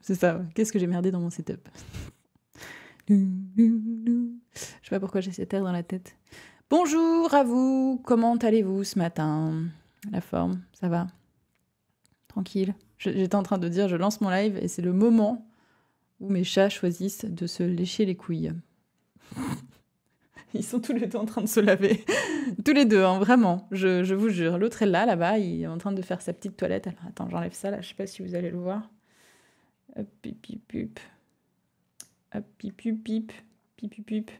C'est ça, qu'est-ce que j'ai merdé dans mon setup. Je sais pas pourquoi j'ai cette air dans la tête. Bonjour à vous, comment allez-vous ce matin La forme, ça va Tranquille. J'étais en train de dire, je lance mon live et c'est le moment où mes chats choisissent de se lécher les couilles. Ils sont tous les deux en train de se laver. tous les deux, hein, vraiment. Je, vous jure. L'autre est là, là-bas. Il est en train de faire sa petite toilette. Alors, attends, j'enlève ça là. Je sais pas si vous allez le voir. Hop, pip, pip, Hop, pip, pip, pip.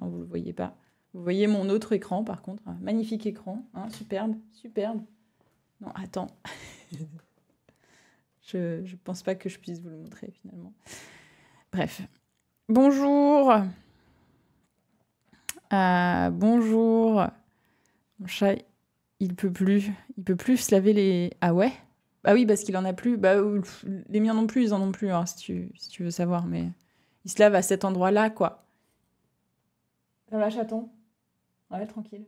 Non, vous le voyez pas. Vous voyez mon autre écran, par contre. magnifique écran. Hein. superbe, superbe. Non, attends. je ne pense pas que je puisse vous le montrer, finalement. Bref. Bonjour. Ah, bonjour. Mon chat, il peut plus. Il peut plus se laver les. Ah ouais Ah oui, parce qu'il en a plus. Bah, les miens non plus, ils en ont plus, hein, si, tu, veux savoir. Mais il se lave à cet endroit-là, quoi. Ça va, chaton Ouais, tranquille.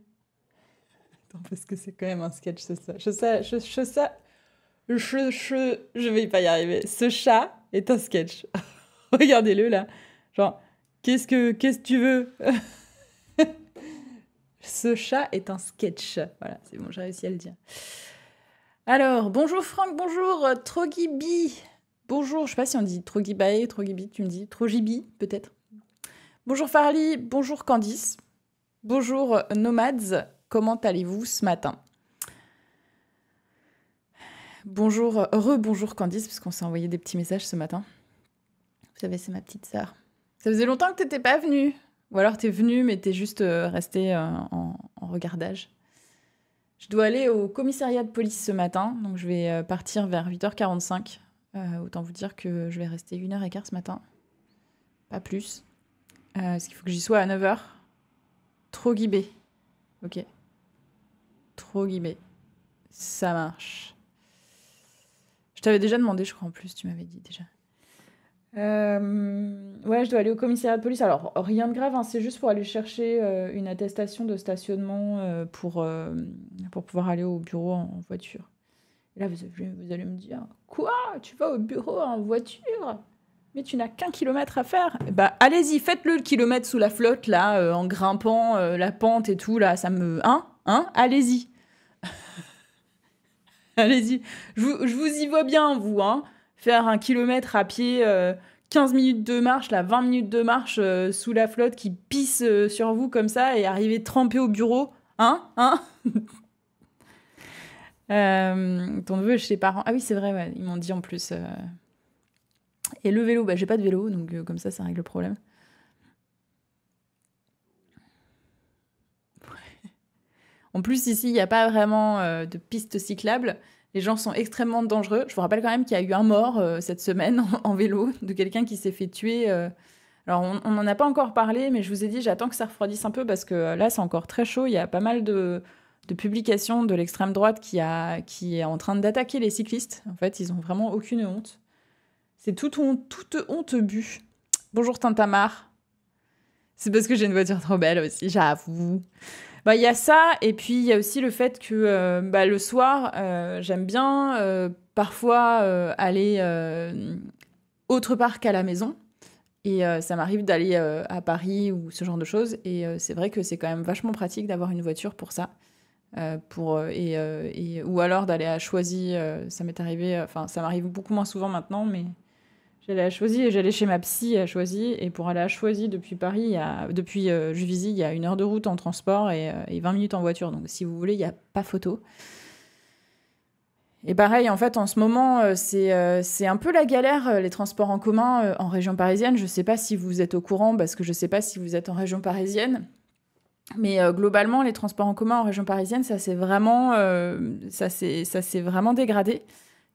Attends, parce que c'est quand même un sketch, ce ça. Je sais, je, je sais. Je, je, je vais pas y arriver. Ce chat est un sketch. Regardez-le là. Genre, qu'est-ce que, qu'est-ce que tu veux Ce chat est un sketch. Voilà, c'est bon, j'ai réussi à le dire. Alors, bonjour Franck, bonjour euh, Trogibi. Bonjour, je sais pas si on dit Trogibae, Trogibi, tu me dis Trogibi, peut-être. Bonjour Farley, bonjour Candice. Bonjour euh, Nomads, comment allez-vous ce matin Bonjour, heureux bonjour Candice, parce qu'on s'est envoyé des petits messages ce matin. Vous savez, c'est ma petite sœur. Ça faisait longtemps que tu n'étais pas venue. Ou alors t'es venu, mais t'es juste euh, resté euh, en, regardage. Je dois aller au commissariat de police ce matin, donc je vais euh, partir vers 8h45. autant vous dire que je vais rester une heure et quart ce matin. Pas plus. Est-ce qu'il faut que j'y sois à 9h. Trop guibé. Ok. Trop guibé. Ça marche. Je t'avais déjà demandé, je crois, en plus, tu m'avais dit déjà. Euh, ouais, je dois aller au commissariat de police. Alors, rien de grave, hein, c'est juste pour aller chercher euh, une attestation de stationnement euh, pour, pour pouvoir aller au bureau en, voiture. là, vous, vous, allez me dire Quoi Tu vas au bureau en voiture Mais tu n'as qu'un kilomètre à faire Bah, allez-y, faites-le le kilomètre sous la flotte, là, en grimpant la pente et tout, là, ça me. Hein Hein Allez-y Allez-y je je vous y vois bien, vous, hein faire un kilomètre à pied, 15 euh, minutes de marche, 20 minutes de marche euh, sous la flotte qui pisse euh, sur vous comme ça et arriver trempé au bureau. Hein Hein Ton neveu chez les parents. Ah oui, c'est vrai, ils m'ont dit en plus. Et le vélo, bah, j'ai pas de vélo, donc comme ça, ça règle le problème. En plus, ici, il n'y a pas vraiment de piste cyclable. Les gens sont extrêmement dangereux. Je vous rappelle quand même qu'il y a eu un mort euh, cette semaine en, vélo de quelqu'un qui s'est fait tuer. Euh. Alors, on n'en a pas encore parlé, mais je vous ai dit, j'attends que ça refroidisse un peu parce que euh, là, c'est encore très chaud. Il y a pas mal de, publications de l'extrême droite qui, est en train d'attaquer les cyclistes. En fait, ils n'ont vraiment aucune honte. C'est toute honte, toute honte bu. Bonjour Tintamar. C'est parce que j'ai une voiture trop belle aussi, j'avoue. Bah, il y a ça, et puis il y a aussi le fait que euh, bah, le soir, euh, j'aime bien euh, parfois aller autre part qu'à la maison. Et ça m'arrive d'aller à Paris ou ce genre de choses. Et c'est vrai que c'est quand même vachement pratique d'avoir une voiture pour ça. pour, et, et, ou alors d'aller à Choisy. ça m'est arrivé, enfin, ça m'arrive beaucoup moins souvent maintenant, mais J'allais choisi et j'allais chez ma psy à Choisy, et pour aller à Choisy depuis Paris, depuis euh, Juvisy, il y a une heure de route en transport et, 20 euh, minutes en voiture. Donc si vous voulez, il n'y a pas photo. Et pareil, en fait, en ce moment, euh, c'est un peu la galère, les transports en commun en région parisienne. Je ne sais pas si vous êtes au courant, parce que je ne sais pas si vous êtes en région parisienne. Mais globalement, les transports en commun en région parisienne, ça s'est vraiment, ça vraiment dégradé.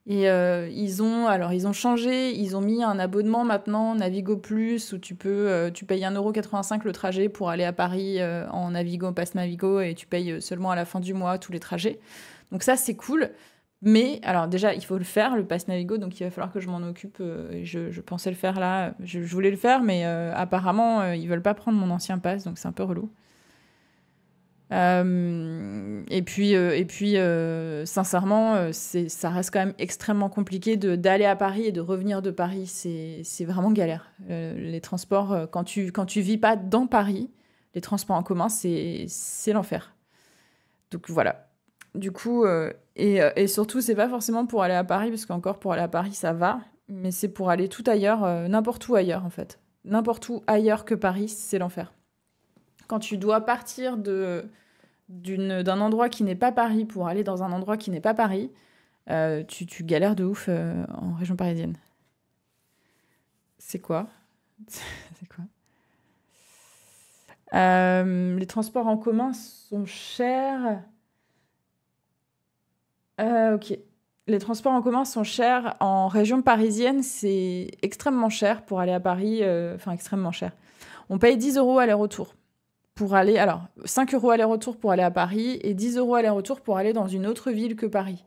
Et euh, ils ont alors ils ont changé, ils ont mis un abonnement maintenant Navigo Plus où tu peux euh, tu payes 1,85€ le trajet pour aller à Paris euh, en Navigo Passe Navigo et tu payes seulement à la fin du mois tous les trajets. Donc ça c'est cool. Mais alors déjà il faut le faire le Passe Navigo donc il va falloir que je m'en occupe. Je, je, pensais le faire là, je, voulais le faire mais apparemment ils veulent pas prendre mon ancien passe donc c'est un peu relou. Euh, et puis, euh, et puis euh, sincèrement, ça reste quand même extrêmement compliqué d'aller à Paris et de revenir de Paris. C'est vraiment galère. les transports, quand tu, quand tu vis pas dans Paris, les transports en commun, c'est l'enfer. Donc voilà. Du coup, et, et, surtout, c'est pas forcément pour aller à Paris, parce qu'encore pour aller à Paris, ça va, mais c'est pour aller tout ailleurs, n'importe où ailleurs en fait. N'importe où ailleurs que Paris, c'est l'enfer quand tu dois partir de d'un endroit qui n'est pas Paris pour aller dans un endroit qui n'est pas Paris, euh, tu, galères de ouf euh, en région parisienne. C'est quoi C'est quoi euh, Les transports en commun sont chers. ok. Les transports en commun sont chers. En région parisienne, c'est extrêmement cher pour aller à Paris. Enfin, extrêmement cher. On paye 10 euros aller-retour pour aller. Alors, 5 euros aller-retour pour aller à Paris et 10 euros aller-retour pour aller dans une autre ville que Paris.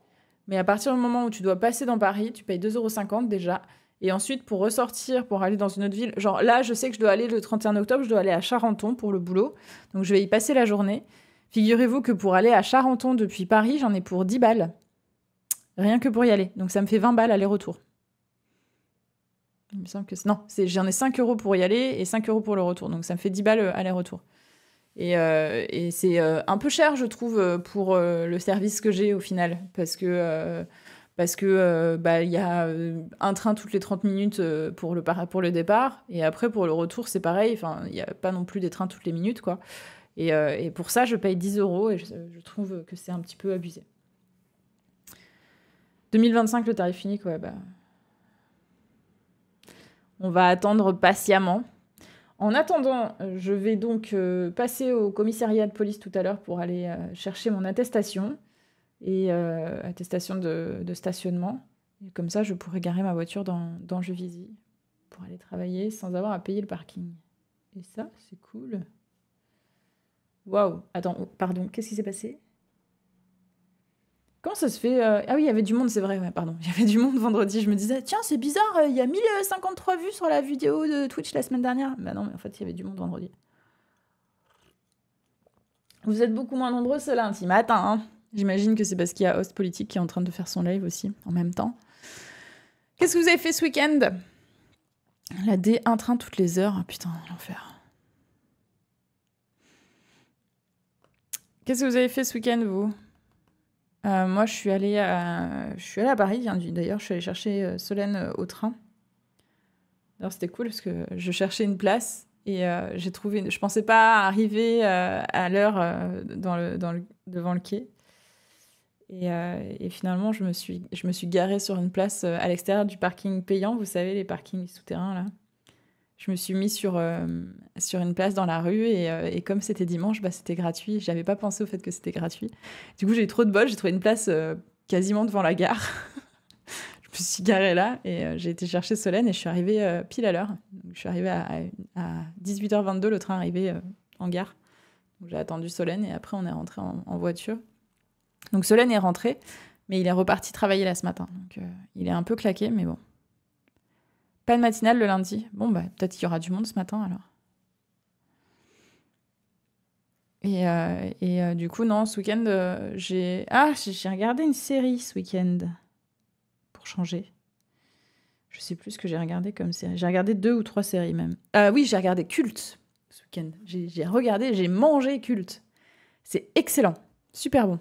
Mais à partir du moment où tu dois passer dans Paris, tu payes 2,50 euros déjà. Et ensuite, pour ressortir, pour aller dans une autre ville, genre là, je sais que je dois aller le 31 octobre, je dois aller à Charenton pour le boulot. Donc, je vais y passer la journée. Figurez-vous que pour aller à Charenton depuis Paris, j'en ai pour 10 balles. Rien que pour y aller. Donc, ça me fait 20 balles aller-retour. Il me semble que. Non, j'en ai 5 euros pour y aller et 5 euros pour le retour. Donc, ça me fait 10 balles euh, aller-retour. Euh, et, c'est euh, un peu cher, je trouve, euh, pour le service que j'ai au final, parce que parce que bah, il y a un train toutes les 30 minutes pour le pour le départ et après pour le retour c'est pareil enfin il n'y a pas non plus des trains toutes les minutes quoi et, pour ça je paye 10 euros et je, trouve que c'est un petit peu abusé 2025 le tarif unique ouais bah. on va attendre patiemment en attendant, euh, je vais donc euh, passer au commissariat de police tout à l'heure pour aller euh, chercher mon attestation et attestation de, stationnement. Et comme ça, je pourrai garer ma voiture dans, dans pour aller travailler sans avoir à payer le parking. Et ça, c'est cool. Waouh Attends, oh, pardon, qu'est-ce qui s'est passé Comment ça se fait euh, Ah oui, il y avait du monde, c'est vrai, pardon. Il y avait du monde vendredi. Je me disais, tiens, c'est bizarre, euh, il y a 1053 vues sur la vidéo de Twitch la semaine dernière. Bah non, mais en fait, il y avait du monde vendredi. Vous êtes beaucoup moins nombreux ce lundi matin. Hein. J'imagine que c'est parce qu'il y a Host Politique qui est en train de faire son live aussi, en même temps. Qu'est-ce que vous avez fait ce week-end La D, un train toutes les heures. Ah, putain, l'enfer. Qu'est-ce que vous avez fait ce week-end, vous euh, moi, je suis, allée à... je suis allée à Paris. Hein, d'ailleurs, je suis allée chercher euh, Solène euh, au train. Alors c'était cool parce que je cherchais une place et j'ai trouvé. Je pensais pas arriver à l'heure devant le quai. Et, finalement, je me, suis, je me suis garée sur une place à l'extérieur du parking payant. Vous savez, les parkings souterrains, là je me suis mis sur, euh, sur une place dans la rue euh, et, comme c'était dimanche, bah, c'était gratuit. J'avais pas pensé au fait que c'était gratuit. Du coup, j'ai eu trop de bol. J'ai trouvé une place euh, quasiment devant la gare. je me suis garée là et j'ai été chercher Solène et je suis arrivée pile à l'heure. Je suis arrivée à, 18h22, le train arrivait en gare. J'ai attendu Solène et après, on est rentré en, voiture. Donc, Solène est rentré, mais il est reparti travailler là ce matin. il est un peu claqué, mais bon. Pas de matinale le lundi. Bon, bah, peut-être qu'il y aura du monde ce matin alors. Et, euh, euh, du coup, non, ce week-end, euh, j'ai. Ah, j'ai regardé une série ce week-end. Pour changer. Je sais plus ce que j'ai regardé comme série. J'ai regardé deux ou trois séries même. oui, j'ai regardé Culte ce week-end. J'ai regardé, j'ai mangé Culte. C'est excellent. Super bon.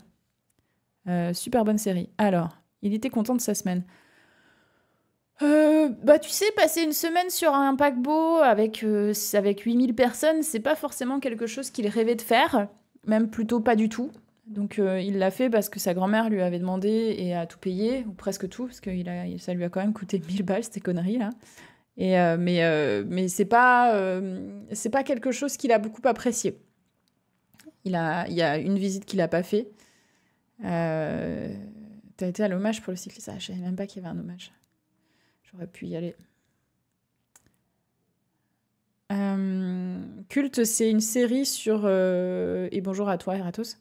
super bonne série. Alors, il était content de sa semaine. Euh, bah tu sais, passer une semaine sur un paquebot avec, euh, avec 8000 personnes, c'est pas forcément quelque chose qu'il rêvait de faire, même plutôt pas du tout. Donc euh, il l'a fait parce que sa grand-mère lui avait demandé et a tout payé, ou presque tout, parce que il a, ça lui a quand même coûté 1000 balles, ces conneries là. Et, mais mais c'est pas, c'est pas quelque chose qu'il a beaucoup apprécié. Il, a, il y a une visite qu'il a pas fait. as été à l'hommage pour le cycliste Je ah, Je savais même pas qu'il y avait un hommage. J'aurais pu y aller. Euh, culte, c'est une série sur. Euh, et bonjour à toi, Eratos.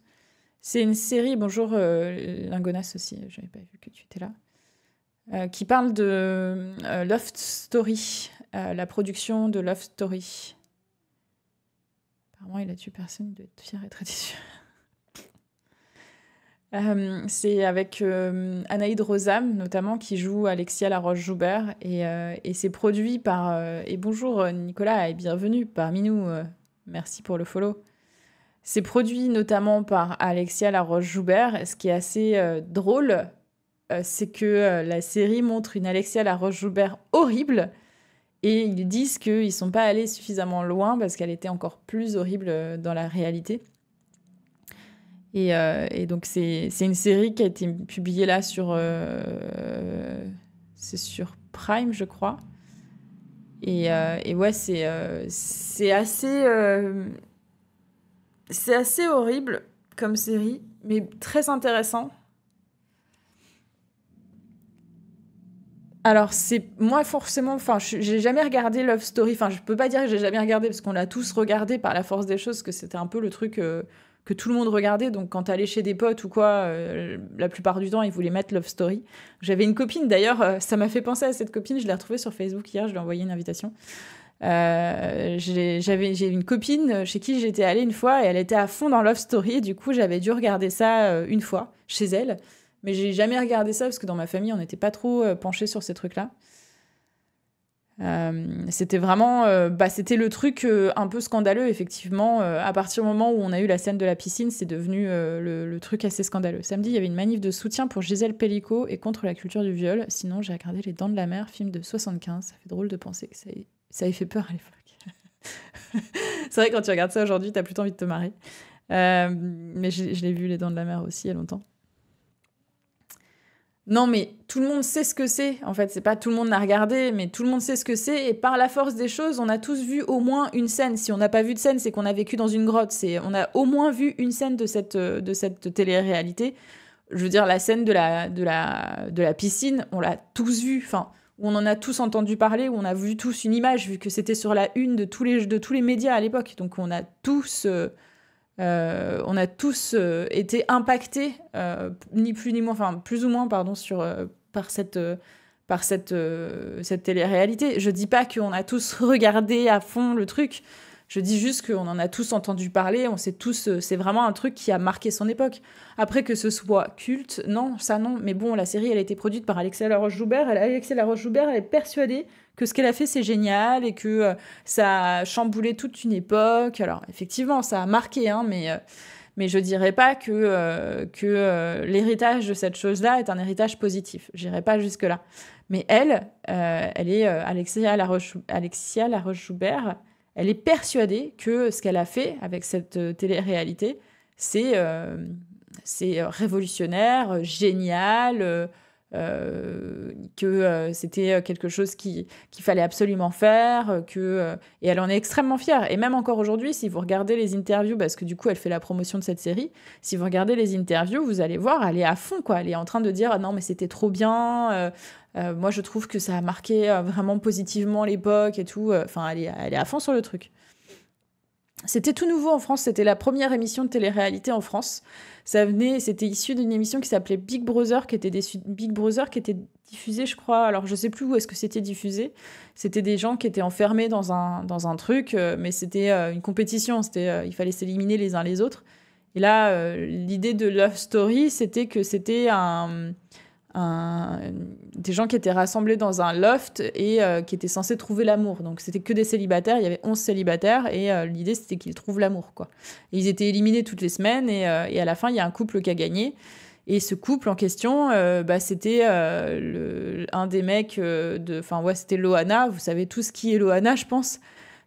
C'est une série, bonjour euh, Lingonas aussi, n'avais pas vu que tu étais là, qui parle de Love Story, la production de Love Story. Apparemment, il a tué personne, il doit être fier et très Euh, c'est avec euh, Anaïde Anaïd Rosam, notamment, qui joue Alexia Laroche-Joubert. Et, euh, et c'est produit par. et bonjour Nicolas et bienvenue parmi nous. merci pour le follow. C'est produit notamment par Alexia Laroche-Joubert. Ce qui est assez drôle, c'est que la série montre une Alexia Laroche-Joubert horrible. Et ils disent qu'ils ne sont pas allés suffisamment loin parce qu'elle était encore plus horrible dans la réalité. Euh, et, donc, c'est une série qui a été publiée là sur. Euh, c'est sur Prime, je crois. Et, euh, et ouais, c'est c'est assez. c'est assez horrible comme série, mais très intéressant. Alors, c'est moi forcément, enfin, j'ai jamais regardé Love Story, enfin, je peux pas dire que j'ai jamais regardé parce qu'on l'a tous regardé par la force des choses, que c'était un peu le truc que tout le monde regardait. Donc, quand t'allais chez des potes ou quoi, euh, la plupart du temps, ils voulaient mettre Love Story. J'avais une copine, d'ailleurs, euh, ça m'a fait penser à cette copine. Je l'ai retrouvée sur Facebook hier, je lui ai envoyé une invitation. Euh, j'ai une copine chez qui j'étais allée une fois et elle était à fond dans Love Story. du coup, j'avais dû regarder ça une fois chez elle, mais j'ai jamais regardé ça parce que dans ma famille, on n'était pas trop penché sur ces trucs-là. Euh, c'était vraiment, euh, bah, c'était le truc euh, un peu scandaleux, effectivement. à partir du moment où on a eu la scène de la piscine, c'est devenu le, truc assez scandaleux. Samedi, il y avait une manif de soutien pour Gisèle Pellico et contre la culture du viol. Sinon, j'ai regardé Les Dents de la Mer, film de 75. Ça fait drôle de penser que ça, avait fait peur à l'époque. c'est vrai, quand tu regardes ça aujourd'hui, t'as plutôt envie de te marrer. mais je, je l'ai vu, Les Dents de la Mer aussi, il y a longtemps. Non, mais tout le monde sait ce que c'est. En fait, c'est pas tout le monde l'a regardé, mais tout le monde sait ce que c'est. Et par la force des choses, on a tous vu au moins une scène. Si on n'a pas vu de scène, c'est qu'on a vécu dans une grotte. C'est, on a au moins vu une scène de cette, euh, de cette télé-réalité. Je veux dire, la scène de la, de la, de la piscine, on l'a tous vu. Enfin, on en a tous entendu parler, on a vu tous une image, vu que c'était sur la une de tous les, de tous les médias à l'époque. Donc, on a tous. Euh, euh, on a tous euh, été impactés, euh, ni plus ni moins, enfin plus ou moins, pardon, sur, par cette, par cette, cette télé-réalité. Je dis pas qu'on a tous regardé à fond le truc. Je dis juste qu'on en a tous entendu parler, on sait tous, c'est vraiment un truc qui a marqué son époque. Après que ce soit culte, non, ça non, mais bon, la série, elle a été produite par Alexia Laroche-Joubert, Alexia Laroche-Joubert, elle est persuadée que ce qu'elle a fait, c'est génial et que euh, ça a chamboulé toute une époque. Alors, effectivement, ça a marqué, hein, mais, euh, mais je dirais pas que, euh, que l'héritage de cette chose-là est un héritage positif. Je n'irai pas jusque-là. Mais elle, elle est Alexia Laroche, Alexia Joubert, elle est persuadée que ce qu'elle a fait avec cette télé-réalité, c'est c'est révolutionnaire, génial euh, que euh, c'était euh, quelque chose qu'il fallait absolument faire, et elle en est extrêmement fière. Et même encore aujourd'hui, si vous regardez les interviews, parce que du coup elle fait la promotion de cette série, si vous regardez les interviews, vous allez voir, elle est à fond, quoi. Elle est en train de dire ah non mais c'était trop bien. moi, je trouve que ça a marqué vraiment positivement l'époque et tout. Enfin, elle est à fond sur le truc. C'était tout nouveau en France, c'était la première émission de télé-réalité en France. Ça venait, c'était issu d'une émission qui s'appelait Big Brother, qui était des, Big Brother, qui était diffusée, je crois. Alors je sais plus où est-ce que c'était diffusé. C'était des gens qui étaient enfermés dans un dans un truc, euh, mais c'était euh, une compétition. C'était, euh, il fallait s'éliminer les uns les autres. Et là, l'idée de Love Story, c'était que c'était un des gens qui étaient rassemblés dans un loft et euh, qui étaient censés trouver l'amour. Donc c'était que des célibataires, il y avait 11 célibataires et euh, l'idée c'était qu'ils trouvent l'amour. quoi. ils étaient éliminés toutes les semaines euh, et, à la fin il y a un couple qui a gagné. Et ce couple en question, bah, c'était un des mecs de. Enfin, ouais, c'était Loana. Vous savez tout ce qui est Loana, je pense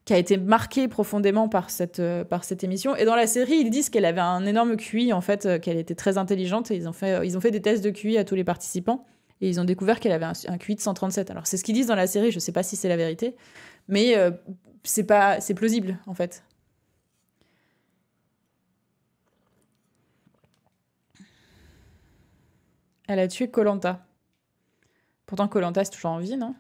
qui a été marquée profondément par cette, euh, par cette émission. Et dans la série, ils disent qu'elle avait un énorme QI, en fait, euh, qu'elle était très intelligente. Et ils ont, fait, euh, ils ont fait des tests de QI à tous les participants. Et ils ont découvert qu'elle avait un, QI de 137. Alors, c'est ce qu'ils disent dans la série, je ne sais pas si c'est la vérité. Mais c'est pas c'est plausible, en fait. Elle a tué Colanta. Pourtant, Colanta, est toujours en vie, non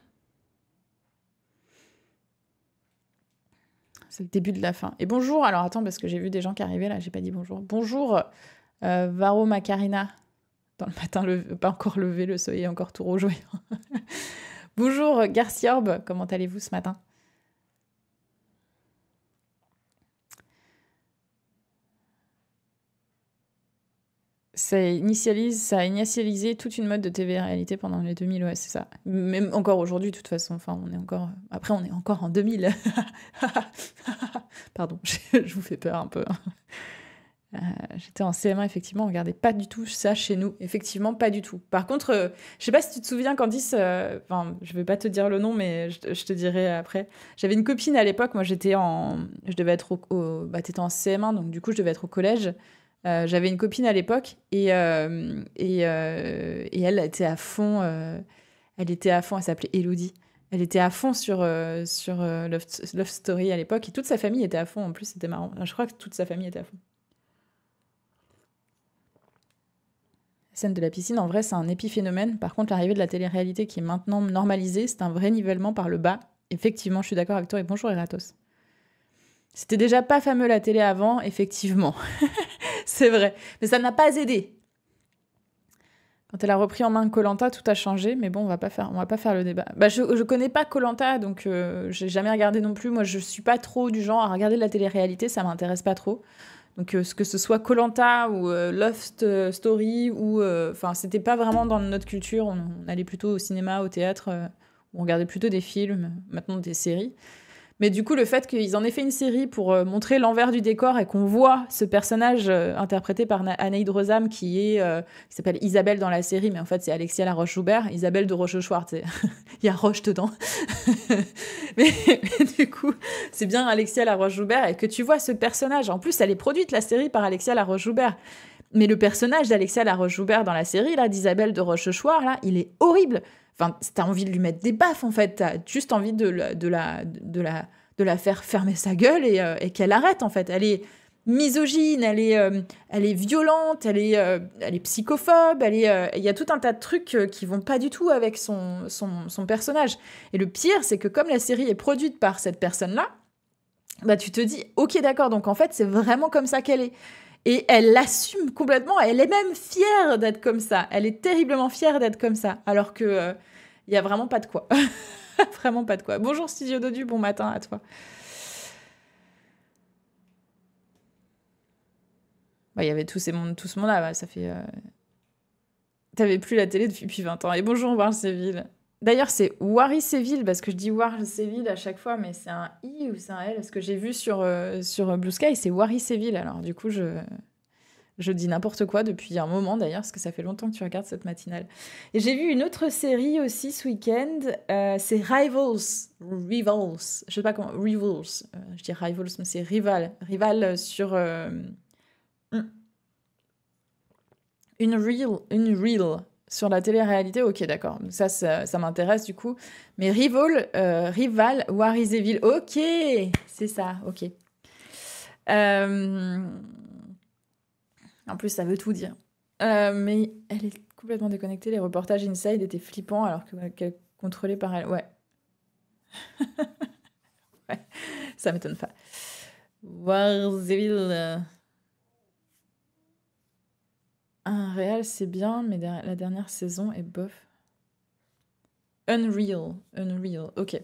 C'est le début de la fin. Et bonjour, alors attends, parce que j'ai vu des gens qui arrivaient là, j'ai pas dit bonjour. Bonjour, euh, Varo Dans le matin, le... pas encore levé, le soleil est encore tout rouge. bonjour, Garciorbe, comment allez-vous ce matin ça initialise, ça a initialisé toute une mode de TV réalité pendant les 2000, ouais, c'est ça. Même encore aujourd'hui, de toute façon, enfin, on est encore. Après, on est encore en 2000. Pardon, je vous fais peur un peu. Euh, j'étais en CM1, effectivement, on regardait pas du tout ça chez nous. Effectivement, pas du tout. Par contre, je euh, je sais pas si tu te souviens, Candice, euh, enfin, je vais pas te dire le nom, mais je, te dirai après. J'avais une copine à l'époque, moi j'étais en. Je devais être au. au... Bah, en CM1, donc du coup, je devais être au collège. Euh, j'avais une copine à l'époque et, euh, euh, et, elle était à fond. elle était à fond. Elle s'appelait Elodie. Elle était à fond sur, sur Love, Story à l'époque et toute sa famille était à fond. En plus, c'était marrant. Je crois que toute sa famille était à fond. La scène de la piscine, en vrai, c'est un épiphénomène. Par contre, l'arrivée de la télé-réalité qui est maintenant normalisée, c'est un vrai nivellement par le bas. Effectivement, je suis d'accord avec toi et bonjour Eratos. C'était déjà pas fameux la télé avant, effectivement. c'est vrai. Mais ça n'a pas aidé. Quand elle a repris en main Colanta, tout a changé, mais bon, on va pas faire, on va pas faire le débat. Bah, je, ne connais pas Colanta, donc je euh, j'ai jamais regardé non plus. Moi, je suis pas trop du genre à regarder de la télé-réalité, ça m'intéresse pas trop. Donc ce euh, que ce soit Colanta ou euh, Love Story ou, enfin, c'était pas vraiment dans notre culture. on, allait plutôt au cinéma, au théâtre, on regardait plutôt des films, maintenant des séries. Mais du coup, le fait qu'ils en aient fait une série pour euh, montrer l'envers du décor et qu'on voit ce personnage euh, interprété par Anaïd Rosam, qui est euh, s'appelle Isabelle dans la série, mais en fait c'est Alexia La Roche-Joubert, Isabelle de Rochechouart. Il y a Roche dedans. mais, du coup, c'est bien Alexia La Roche-Joubert et que tu vois ce personnage. En plus, elle est produite la série par Alexia La Roche-Joubert. Mais le personnage d'Alexia La Roche-Joubert dans la série là, d'Isabelle de Rochechouart là, il est horrible. Enfin, t'as envie de lui mettre des baffes, en fait. T'as juste envie de la, faire fermer sa gueule euh, et, qu'elle arrête, en fait. Elle est misogyne, elle est, euh, elle est violente, elle est, euh, elle est psychophobe, elle est, il y a tout un tas de trucs qui vont pas du tout avec son, son, son personnage. Et le pire, c'est que comme la série est produite par cette personne-là, bah tu te dis, ok d'accord, donc en fait c'est vraiment comme ça qu'elle est. Et elle l'assume complètement. Elle est même fière d'être comme ça. Elle est terriblement fière d'être comme ça. Alors que il euh, y a vraiment pas de quoi. vraiment pas de quoi. Bonjour Studio Dodu, bon matin à toi. Il bah, y avait tous ces mondes, tout ce monde-là. ça fait. Euh, t'avais plus la télé depuis 20 ans. Et bonjour, villes. D'ailleurs, c'est Wari Seville parce que je dis War Seville à chaque fois, mais c'est un I ou c'est un L Ce que j'ai vu sur, euh, sur Blue Sky, c'est Wari Seville Alors, du coup, je, je dis n'importe quoi depuis un moment d'ailleurs, parce que ça fait longtemps que tu regardes cette matinale. Et j'ai vu une autre série aussi ce week-end, euh, c'est Rivals. Rivals. Je sais pas comment. Rivals. Euh, je dis Rivals, mais c'est Rival. Rival sur. Hmm. Une reel. Une reel sur la télé-réalité, ok, d'accord. Ça, ça, m'intéresse du coup. Mais euh, Rival, Rival, War is ok, c'est ça, ok. Euh, en plus, ça veut tout dire. Euh, mais elle est complètement déconnectée. Les reportages Inside étaient flippants alors qu'elle contrôlée par elle. Ouais. ouais. Ça m'étonne pas. War un réel, c'est bien, mais la dernière saison est bof. Unreal, Unreal, ok.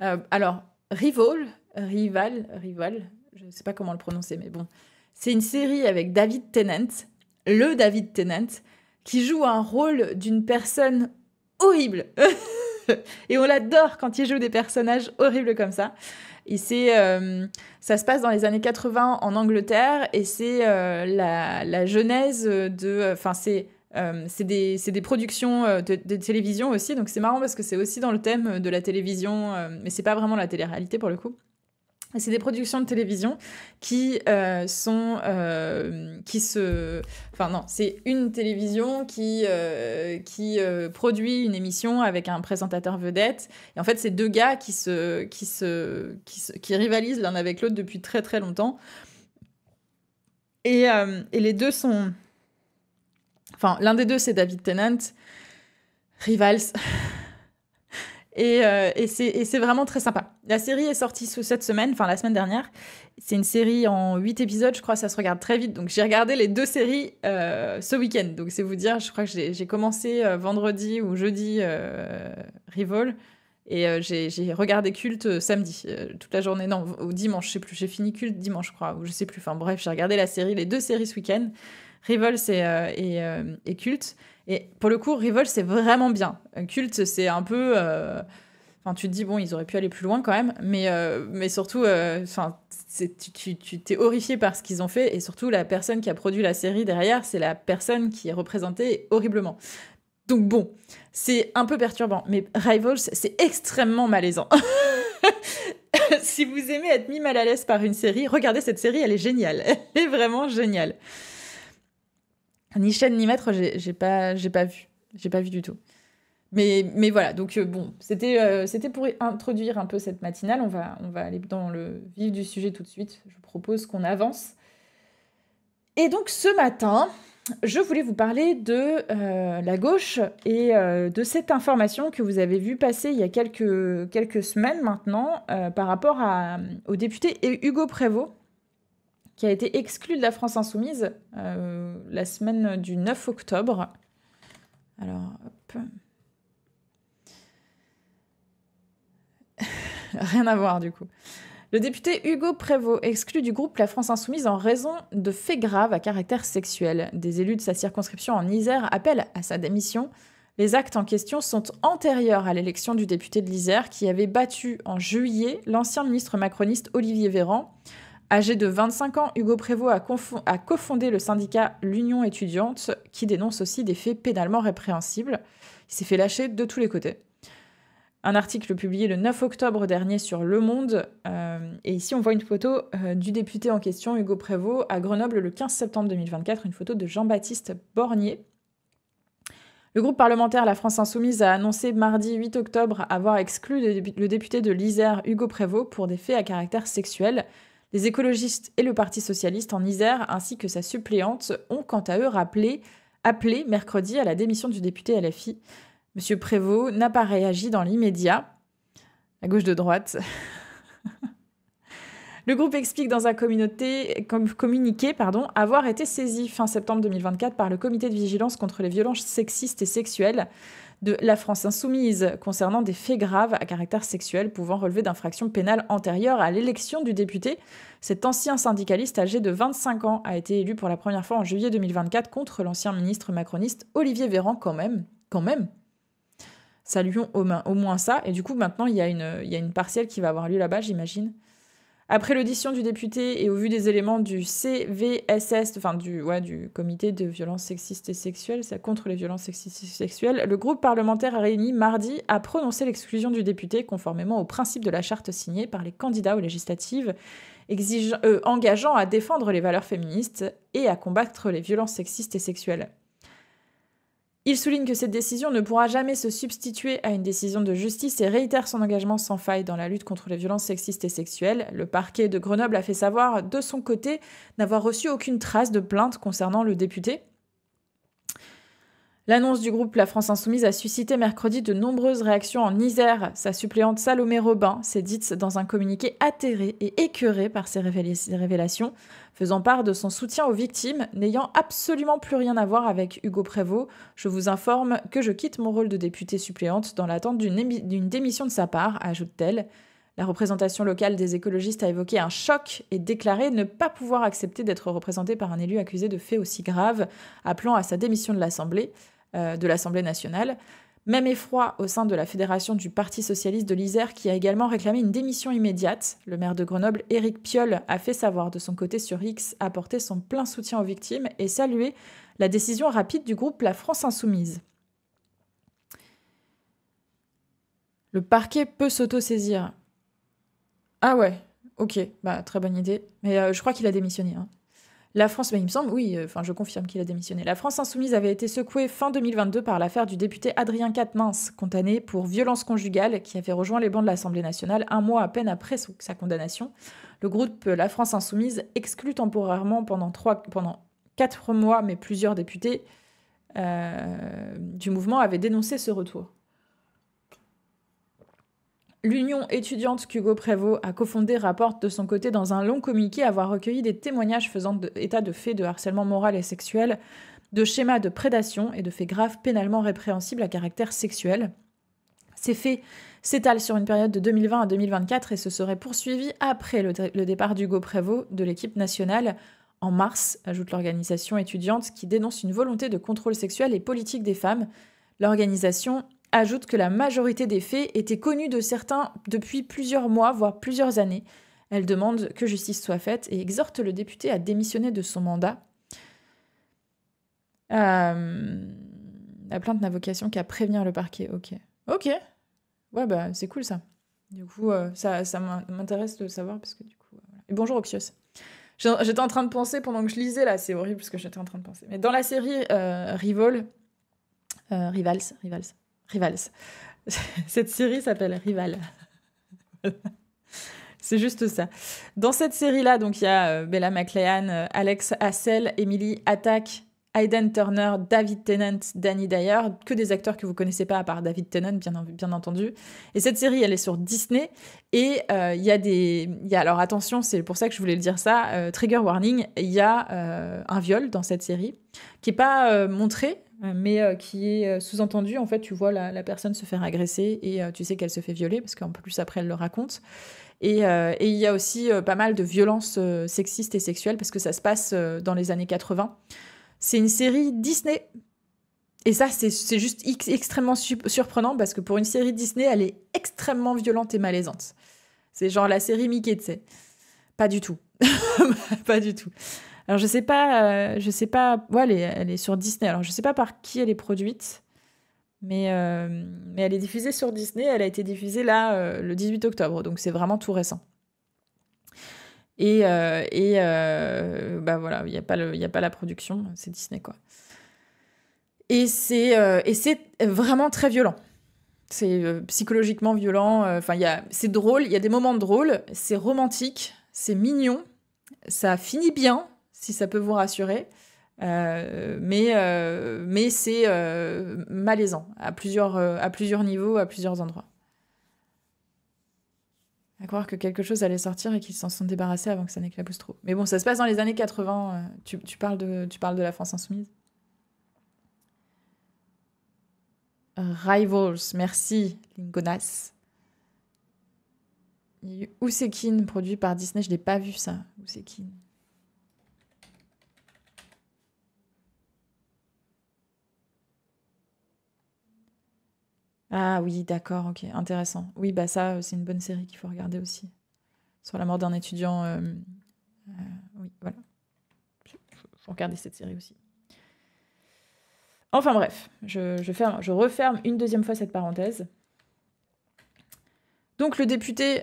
Euh, alors, Rival, Rival, Rival, je ne sais pas comment le prononcer, mais bon. C'est une série avec David Tennant, le David Tennant, qui joue un rôle d'une personne horrible. Et on l'adore quand il joue des personnages horribles comme ça. Et c'est, euh, ça se passe dans les années 80 en Angleterre et c'est euh, la, genèse de. Enfin, c'est. Euh, des, productions de, de, télévision aussi, donc c'est marrant parce que c'est aussi dans le thème de la télévision, mais c'est pas vraiment la télé-réalité pour le coup. C'est des productions de télévision qui euh, sont euh, qui se enfin non c'est une télévision qui euh, qui produit une émission avec un présentateur vedette et en fait c'est deux gars qui se qui se qui, qui rivalisent l'un avec l'autre depuis très très longtemps et, et les deux sont enfin l'un des deux c'est David Tennant Rivals Euh, et, c'est vraiment très sympa. La série est sortie sous cette semaine, enfin la semaine dernière. C'est une série en 8 épisodes, je crois, ça se regarde très vite. Donc j'ai regardé les deux séries euh, ce week-end. Donc c'est vous dire, je crois que j'ai commencé euh, vendredi ou jeudi Rivol. Et j'ai regardé Culte samedi, toute la journée, non, au dimanche, je sais plus, j'ai fini Culte dimanche, je crois, ou je sais plus. Enfin bref, j'ai regardé la série, les deux séries ce week-end. Revolts euh, et, euh, et, et, pour le coup, Revolts, c'est vraiment bien. Euh, Culte, c'est un peu. Enfin, tu te dis, bon, ils auraient pu aller plus loin quand même, mais, mais surtout, enfin tu, tu t'es horrifié par ce qu'ils ont fait, et surtout, la personne qui a produit la série derrière, c'est la personne qui est représentée horriblement. Donc bon, c'est un peu perturbant, mais Rivals, c'est extrêmement malaisant. si vous aimez être mis mal à l'aise par une série, regardez cette série, elle est géniale. Elle est vraiment géniale ni chaîne ni maître, j'ai pas, pas vu. J'ai pas vu du tout. Mais, mais voilà, donc euh, bon, euh, c'était pour introduire un peu cette matinale. On va, on va aller dans le vif du sujet tout de suite. Je propose qu'on avance. Et donc ce matin, je voulais vous parler de euh, la gauche et de cette information que vous avez vue passer il y a quelques, quelques semaines maintenant par rapport à, au député Hugo Prévost qui a été exclu de la France insoumise euh, la semaine du 9 octobre. Alors, Rien à voir du coup. Le député Hugo Prévost, exclu du groupe La France Insoumise en raison de faits graves à caractère sexuel. Des élus de sa circonscription en Isère appellent à sa démission. Les actes en question sont antérieurs à l'élection du député de l'Isère qui avait battu en juillet l'ancien ministre macroniste Olivier Véran Âgé de 25 ans, Hugo Prévost a, cofondé le syndicat L'Union étudiante, qui dénonce aussi des faits pénalement répréhensibles. Il s'est fait lâcher de tous les côtés. Un article publié le 9 octobre dernier sur Le Monde, euh, et ici on voit une photo euh, du député en question, Hugo Prévost, à Grenoble le 15 septembre 2024, une photo de Jean-Baptiste Bornier. Le groupe parlementaire La France Insoumise a annoncé mardi 8 octobre avoir exclu le député de l'Isère, Hugo Prévost, pour des faits à caractère sexuel les écologistes et le Parti socialiste en Isère, ainsi que sa suppléante, ont quant à eux rappelé, appelé mercredi à la démission du député LFI. Monsieur Prévost n'a pas réagi dans l'immédiat. À gauche de droite. Le groupe explique dans un communiqué pardon, avoir été saisi fin septembre 2024 par le comité de vigilance contre les violences sexistes et sexuelles de la France insoumise concernant des faits graves à caractère sexuel pouvant relever d'infractions pénales antérieures à l'élection du député. Cet ancien syndicaliste âgé de 25 ans a été élu pour la première fois en juillet 2024 contre l'ancien ministre macroniste Olivier Véran quand même. Quand même Saluons au, moins ça. Et du coup, maintenant, il y, il y a une partielle qui va avoir lieu là-bas, j'imagine. Après l'audition du député et au vu des éléments du CVSS, enfin du, du comité de violences sexistes et sexuelles, ça contre les violences sexistes et sexuelles, le groupe parlementaire réuni mardi a prononcé l'exclusion du député conformément aux principes de la charte signée par les candidats aux législatives, euh, engageant à défendre les valeurs féministes et à combattre les violences sexistes et sexuelles. Il souligne que cette décision ne pourra jamais se substituer à une décision de justice et réitère son engagement sans faille dans la lutte contre les violences sexistes et sexuelles. Le parquet de Grenoble a fait savoir, de son côté, n'avoir reçu aucune trace de plainte concernant le député. L'annonce du groupe La France Insoumise a suscité mercredi de nombreuses réactions en Isère. Sa suppléante Salomé Robin s'est dite dans un communiqué atterré et écœuré par ces révélations, faisant part de son soutien aux victimes, n'ayant absolument plus rien à voir avec Hugo Prévost. Je vous informe que je quitte mon rôle de députée suppléante dans l'attente d'une démission de sa part, ajoute-t-elle. La représentation locale des écologistes a évoqué un choc et déclaré ne pas pouvoir accepter d'être représentée par un élu accusé de faits aussi graves, appelant à sa démission de l'Assemblée. Euh, de l'Assemblée nationale. Même effroi au sein de la Fédération du Parti socialiste de l'Isère qui a également réclamé une démission immédiate. Le maire de Grenoble, Éric Piolle, a fait savoir de son côté sur X apporter son plein soutien aux victimes et saluer la décision rapide du groupe La France Insoumise. Le parquet peut s'auto-saisir. Ah ouais, ok, bah très bonne idée. Mais euh, je crois qu'il a démissionné. Hein. La France, mais bah, il me semble, oui, euh, enfin je confirme qu'il a démissionné. La France insoumise avait été secouée fin 2022 par l'affaire du député Adrien Quatennens, condamné pour violence conjugale, qui avait rejoint les bancs de l'Assemblée nationale un mois à peine après sa condamnation. Le groupe euh, La France insoumise exclut temporairement pendant, trois, pendant quatre mois, mais plusieurs députés euh, du mouvement avaient dénoncé ce retour. L'Union étudiante qu'Hugo Prévost a cofondée rapporte de son côté dans un long communiqué avoir recueilli des témoignages faisant état de faits de harcèlement moral et sexuel, de schémas de prédation et de faits graves pénalement répréhensibles à caractère sexuel. Ces faits s'étalent sur une période de 2020 à 2024 et se seraient poursuivis après le, le départ d'Hugo Prévost de l'équipe nationale en mars, ajoute l'organisation étudiante qui dénonce une volonté de contrôle sexuel et politique des femmes. L'organisation ajoute que la majorité des faits étaient connus de certains depuis plusieurs mois, voire plusieurs années. Elle demande que justice soit faite et exhorte le député à démissionner de son mandat. Euh, la plainte n'a vocation qu'à prévenir le parquet. Ok. Ok. Ouais, bah c'est cool ça. Du coup, euh, ça, ça m'intéresse de le savoir parce que du coup. Euh, et bonjour Oxios. J'étais en train de penser pendant que je lisais là, c'est horrible ce que j'étais en train de penser. Mais dans la série Rivol... Rivals, Rivals, Rivals. Cette série s'appelle Rival. C'est juste ça. Dans cette série-là, donc il y a euh, Bella McLean, euh, Alex Hassel, Emily Attack, Aiden Turner, David Tennant, Danny Dyer, que des acteurs que vous connaissez pas à part David Tennant, bien, entendu. Et cette série, elle est sur Disney. Et euh, il y a des. Y alors attention, c'est pour ça que je voulais le dire ça. trigger warning, il y a un viol dans cette série qui n'est pas montré euh, mais euh, qui est euh, sous-entendu. En fait, tu vois la, personne se faire agresser et tu sais qu'elle se fait violer parce qu'en plus, après, elle le raconte. Et, et il y a aussi pas mal de violences sexistes et sexuelles parce que ça se passe dans les années 80. C'est une série Disney. Et ça, c'est juste extrêmement surprenant parce que pour une série Disney, elle est extrêmement violente et malaisante. C'est genre la série Mickey, tu sais. Pas du tout. pas du tout. Alors je sais pas, euh, je sais pas. Ouais, elle est, sur Disney. Alors je sais pas par qui elle est produite, mais euh, mais elle est diffusée sur Disney. Elle a été diffusée là euh, le 18 octobre, donc c'est vraiment tout récent. Et, et bah voilà, il n'y a, pas le, y a pas la production, c'est Disney quoi. Et c'est c'est vraiment très violent. C'est psychologiquement violent. Enfin, y a, c'est drôle, il y a des moments drôles, c'est romantique, c'est mignon, ça finit bien, si ça peut vous rassurer. Euh, mais euh, mais c'est euh, malaisant à plusieurs, à plusieurs niveaux, à plusieurs endroits. À croire que quelque chose allait sortir et qu'ils s'en sont débarrassés avant que ça n'éclabousse trop. Mais bon, ça se passe dans les années 80. Tu, parles, de, tu parles de la France insoumise. Rivals, merci, Lingonas. Ousekin, produit par Disney, je l'ai pas vu ça. Ousekin. Ah oui, d'accord, ok, intéressant. Oui, bah ça, euh, c'est une bonne série qu'il faut regarder aussi. Sur la mort d'un étudiant. Euh, euh, oui, voilà. Faut regarder cette série aussi. Enfin bref, je, je referme une deuxième fois cette parenthèse. Donc le député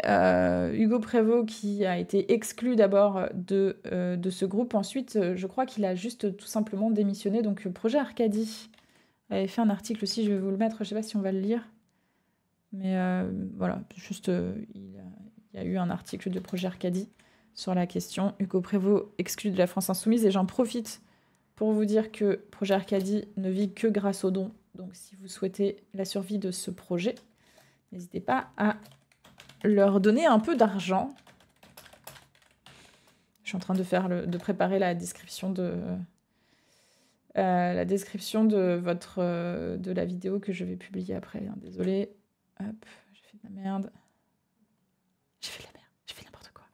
Hugo Prévost qui a été exclu d'abord de, de, ce groupe, ensuite je crois qu'il a juste tout simplement démissionné. Donc projet Arcadie avait fait un article aussi, je vais vous le mettre, je ne sais pas si on va le lire. Mais euh, voilà, juste, euh, il, y a eu un article de Projet Arcadie sur la question Hugo Prévost exclut de la France Insoumise. Et j'en profite pour vous dire que Projet Arcadie ne vit que grâce aux dons. Donc si vous souhaitez la survie de ce projet, n'hésitez pas à leur donner un peu d'argent. Je suis en train de, faire de préparer la description de, euh, la description de, votre, euh, de la vidéo que je vais publier après. Hein, Désolée. Hop, j'ai fait de la merde. J'ai fait de la merde. J'ai fait n'importe quoi.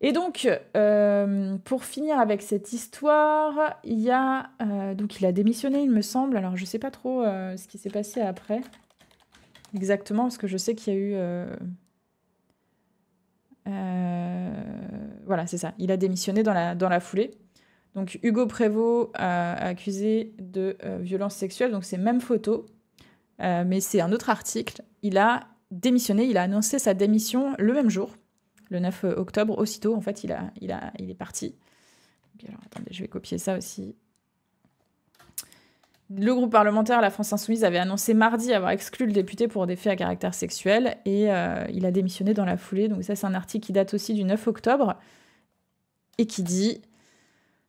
Et donc, euh, pour finir avec cette histoire, il y a. donc, il a démissionné, il me semble. Alors, je sais pas trop ce qui s'est passé après. Exactement, parce que je sais qu'il y a eu. voilà, c'est ça. Il a démissionné dans la, dans la foulée. Donc Hugo Prévost a accusé de euh, violence sexuelle, donc c'est même photo, euh, mais c'est un autre article. Il a démissionné, il a annoncé sa démission le même jour, le 9 euh, octobre, aussitôt en fait il, a, il, a, il est parti. attendez, je vais copier ça aussi. Le groupe parlementaire La France Insoumise avait annoncé mardi avoir exclu le député pour des faits à caractère sexuel et il a démissionné dans la foulée. Donc ça c'est un article qui date aussi du 9 octobre et qui dit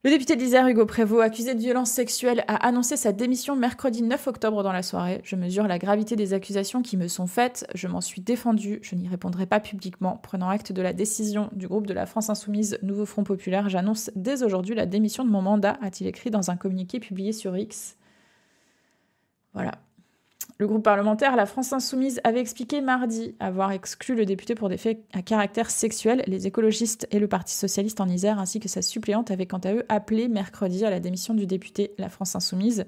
le député de l'Isère, Hugo Prévost, accusé de violence sexuelle, a annoncé sa démission mercredi 9 octobre dans la soirée. Je mesure la gravité des accusations qui me sont faites, je m'en suis défendu, je n'y répondrai pas publiquement. Prenant acte de la décision du groupe de la France Insoumise Nouveau Front Populaire, j'annonce dès aujourd'hui la démission de mon mandat, a-t-il écrit dans un communiqué publié sur X. Voilà. Le groupe parlementaire La France Insoumise avait expliqué mardi avoir exclu le député pour des faits à caractère sexuel. Les écologistes et le Parti socialiste en Isère ainsi que sa suppléante avaient quant à eux appelé mercredi à la démission du député La France Insoumise.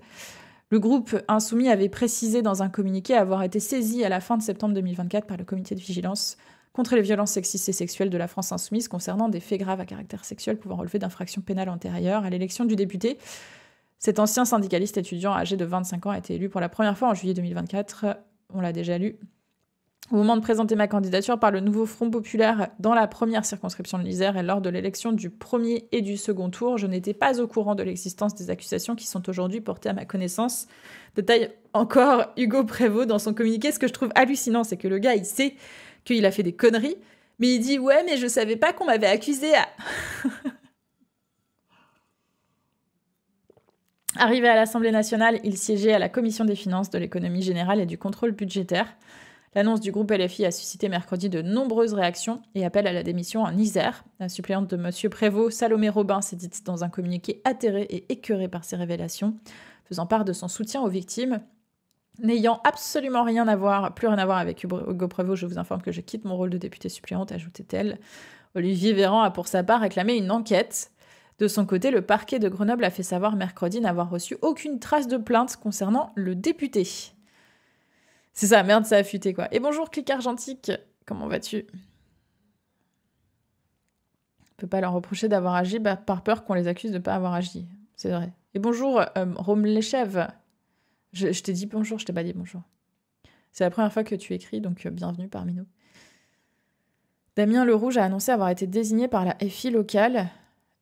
Le groupe Insoumis avait précisé dans un communiqué avoir été saisi à la fin de septembre 2024 par le comité de vigilance contre les violences sexistes et sexuelles de la France insoumise concernant des faits graves à caractère sexuel pouvant relever d'infractions pénales antérieures à l'élection du député. Cet ancien syndicaliste étudiant âgé de 25 ans a été élu pour la première fois en juillet 2024. On l'a déjà lu. Au moment de présenter ma candidature par le nouveau Front populaire dans la première circonscription de l'Isère et lors de l'élection du premier et du second tour, je n'étais pas au courant de l'existence des accusations qui sont aujourd'hui portées à ma connaissance. Détaille encore Hugo Prévost dans son communiqué. Ce que je trouve hallucinant, c'est que le gars, il sait qu'il a fait des conneries, mais il dit Ouais, mais je savais pas qu'on m'avait accusé à. Arrivé à l'Assemblée nationale, il siégeait à la Commission des finances, de l'économie générale et du contrôle budgétaire. L'annonce du groupe LFI a suscité mercredi de nombreuses réactions et appel à la démission en Isère. La suppléante de M. Prévost, Salomé Robin, s'est dite dans un communiqué atterré et écœuré par ces révélations, faisant part de son soutien aux victimes. N'ayant absolument rien à voir, plus rien à voir avec Hugo Prévost, je vous informe que je quitte mon rôle de députée suppléante, ajoutait-elle. Olivier Véran a pour sa part réclamé une enquête. De son côté, le parquet de Grenoble a fait savoir mercredi n'avoir reçu aucune trace de plainte concernant le député. C'est ça, merde, ça a fuité quoi. Et bonjour, clic argentique, comment vas-tu On peut pas leur reprocher d'avoir agi bah, par peur qu'on les accuse de ne pas avoir agi. C'est vrai. Et bonjour, euh, Rome Léchev. Je, t'ai dit bonjour, je t'ai pas dit bonjour. C'est la première fois que tu écris, donc euh, bienvenue parmi nous. Damien Le Rouge a annoncé avoir été désigné par la FI locale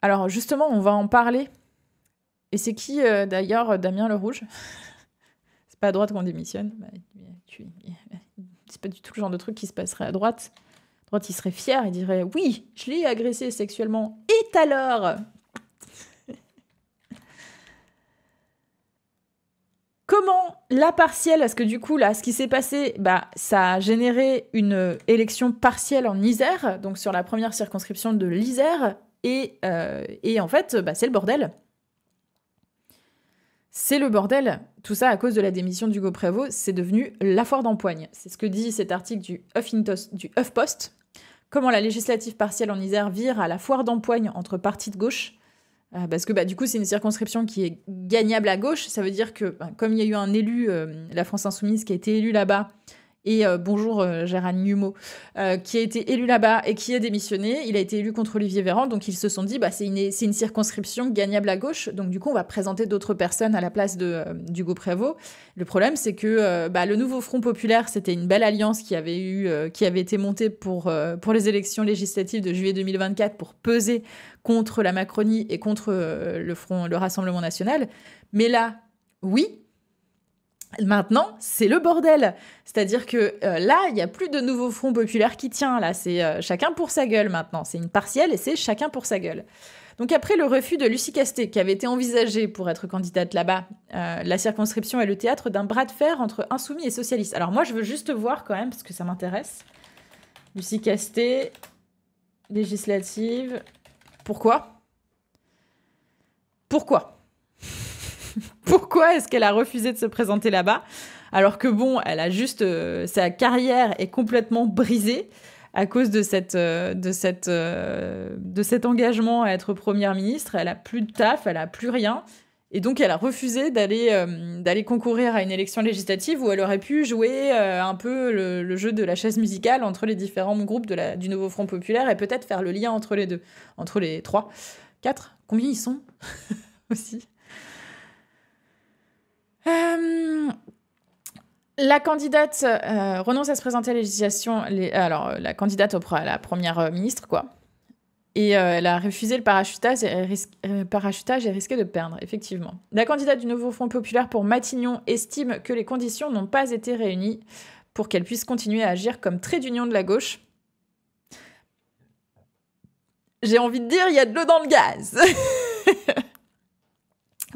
alors justement, on va en parler. Et c'est qui euh, d'ailleurs Damien Le Rouge C'est pas à droite qu'on démissionne. Bah, c'est pas du tout le genre de truc qui se passerait à droite. droite, il serait fier, il dirait oui, je l'ai agressé sexuellement. Et alors Comment la partielle, parce que du coup, là, ce qui s'est passé, bah, ça a généré une élection partielle en Isère, donc sur la première circonscription de l'Isère, euh, et, en fait, bah, c'est le bordel. C'est le bordel. Tout ça à cause de la démission d'Hugo Prévost, c'est devenu la foire d'empoigne. C'est ce que dit cet article du, du HuffPost. Comment la législative partielle en Isère vire à la foire d'empoigne entre partis de gauche. Euh, parce que bah, du coup, c'est une circonscription qui est gagnable à gauche. Ça veut dire que, bah, comme il y a eu un élu, euh, la France Insoumise, qui a été élu là-bas, et euh, bonjour euh, Gérard Numo, euh, qui a été élu là-bas et qui est démissionné. Il a été élu contre Olivier Véran, donc ils se sont dit, bah, c'est une, circonscription gagnable à gauche, donc du coup, on va présenter d'autres personnes à la place de d'Hugo Prévost. Le problème, c'est que bah, le nouveau Front Populaire, c'était une belle alliance qui avait, été montée pour, pour les élections législatives de juillet 2024 pour peser contre la Macronie et contre le, front, le Rassemblement national. Mais là, oui, Maintenant, c'est le bordel. C'est-à-dire que euh, là, il n'y a plus de nouveau front populaire qui tient. Là, c'est euh, chacun pour sa gueule maintenant. C'est une partielle et c'est chacun pour sa gueule. Donc après le refus de Lucie Casté, qui avait été envisagée pour être candidate là-bas, euh, la circonscription est le théâtre d'un bras de fer entre insoumis et socialistes. Alors moi, je veux juste voir quand même, parce que ça m'intéresse. Lucie Casté, législative. Pourquoi Pourquoi pourquoi est-ce qu'elle a refusé de se présenter là-bas alors que bon, elle a juste euh, sa carrière est complètement brisée à cause de cette euh, de cette euh, de cet engagement à être première ministre, elle a plus de taf, elle a plus rien. Et donc, elle a refusé d'aller d'aller concourir à une élection législative où elle aurait pu jouer un peu le, jeu de la chaise musicale entre les différents groupes de la, du nouveau Front populaire et peut-être faire le lien entre les deux, entre les trois, quatre. Combien ils sont aussi euh, la candidate euh, renonce à se présenter à la législation, euh, alors la candidate au, à la première ministre, quoi. Et elle a refusé le parachutage et, risque, parachutage et risqué de perdre, effectivement. La candidate du nouveau Front populaire pour Matignon estime que les conditions n'ont pas été réunies pour qu'elle puisse continuer à agir comme trait d'union de la gauche. J'ai envie de dire, il y a de l'eau dans le gaz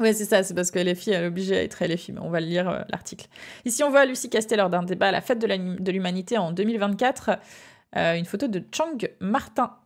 Oui, c'est ça, c'est parce que les filles, elle est obligée à être les filles, mais on va lire euh, l'article. Ici, on voit Lucie Casté lors d'un débat à la fête de l'humanité en 2024, euh, une photo de Chang Martin.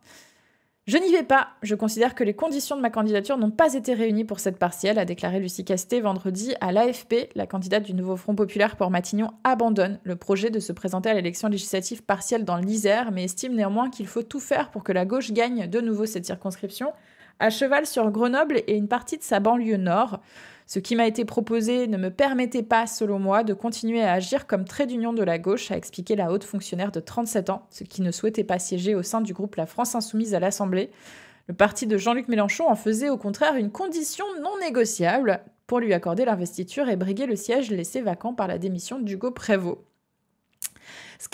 Je n'y vais pas, je considère que les conditions de ma candidature n'ont pas été réunies pour cette partielle, a déclaré Lucie Casté vendredi à l'AFP. La candidate du nouveau Front populaire pour Matignon abandonne le projet de se présenter à l'élection législative partielle dans l'Isère, mais estime néanmoins qu'il faut tout faire pour que la gauche gagne de nouveau cette circonscription à cheval sur Grenoble et une partie de sa banlieue nord. Ce qui m'a été proposé ne me permettait pas, selon moi, de continuer à agir comme trait d'union de la gauche, a expliqué la haute fonctionnaire de 37 ans, ce qui ne souhaitait pas siéger au sein du groupe La France Insoumise à l'Assemblée. Le parti de Jean-Luc Mélenchon en faisait au contraire une condition non négociable pour lui accorder l'investiture et briguer le siège laissé vacant par la démission d'Hugo Prévost. Ce,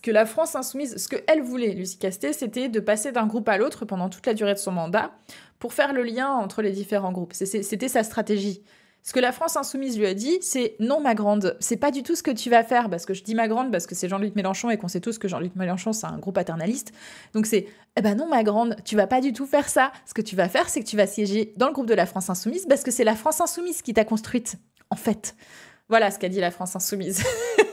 que la France insoumise, ce qu'elle voulait, Lucie Castet, c'était de passer d'un groupe à l'autre pendant toute la durée de son mandat pour faire le lien entre les différents groupes. C'était sa stratégie. Ce que la France insoumise lui a dit, c'est non ma grande, c'est pas du tout ce que tu vas faire, parce que je dis ma grande parce que c'est Jean-Luc Mélenchon et qu'on sait tous que Jean-Luc Mélenchon c'est un groupe paternaliste. Donc c'est eh ben non ma grande, tu vas pas du tout faire ça. Ce que tu vas faire, c'est que tu vas siéger dans le groupe de la France insoumise parce que c'est la France insoumise qui t'a construite en fait. Voilà ce qu'a dit la France insoumise.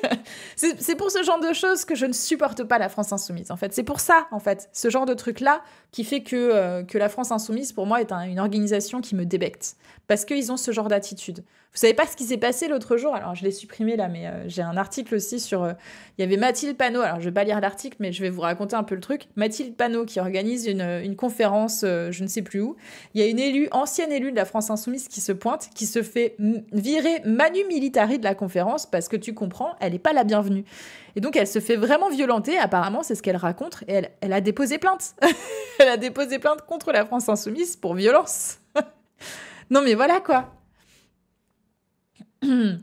c'est pour ce genre de choses que je ne supporte pas la France insoumise, en fait. C'est pour ça, en fait, ce genre de truc-là qui fait que, euh, que la France insoumise, pour moi, est une organisation qui me débecte. Parce qu'ils ont ce genre d'attitude. Vous savez pas ce qui s'est passé l'autre jour Alors, je l'ai supprimé là, mais euh, j'ai un article aussi sur. Euh, il y avait Mathilde Panot. Alors, je vais pas lire l'article, mais je vais vous raconter un peu le truc. Mathilde Panot qui organise une, conférence, je ne sais plus où. Il y a une élue, ancienne élue de la France Insoumise qui se pointe, qui se fait virer manu militari de la conférence parce que tu comprends, elle n'est pas la bienvenue. Et donc elle se fait vraiment violenter, apparemment c'est ce qu'elle raconte, et elle, a déposé plainte. elle a déposé plainte contre la France insoumise pour violence. non mais voilà quoi.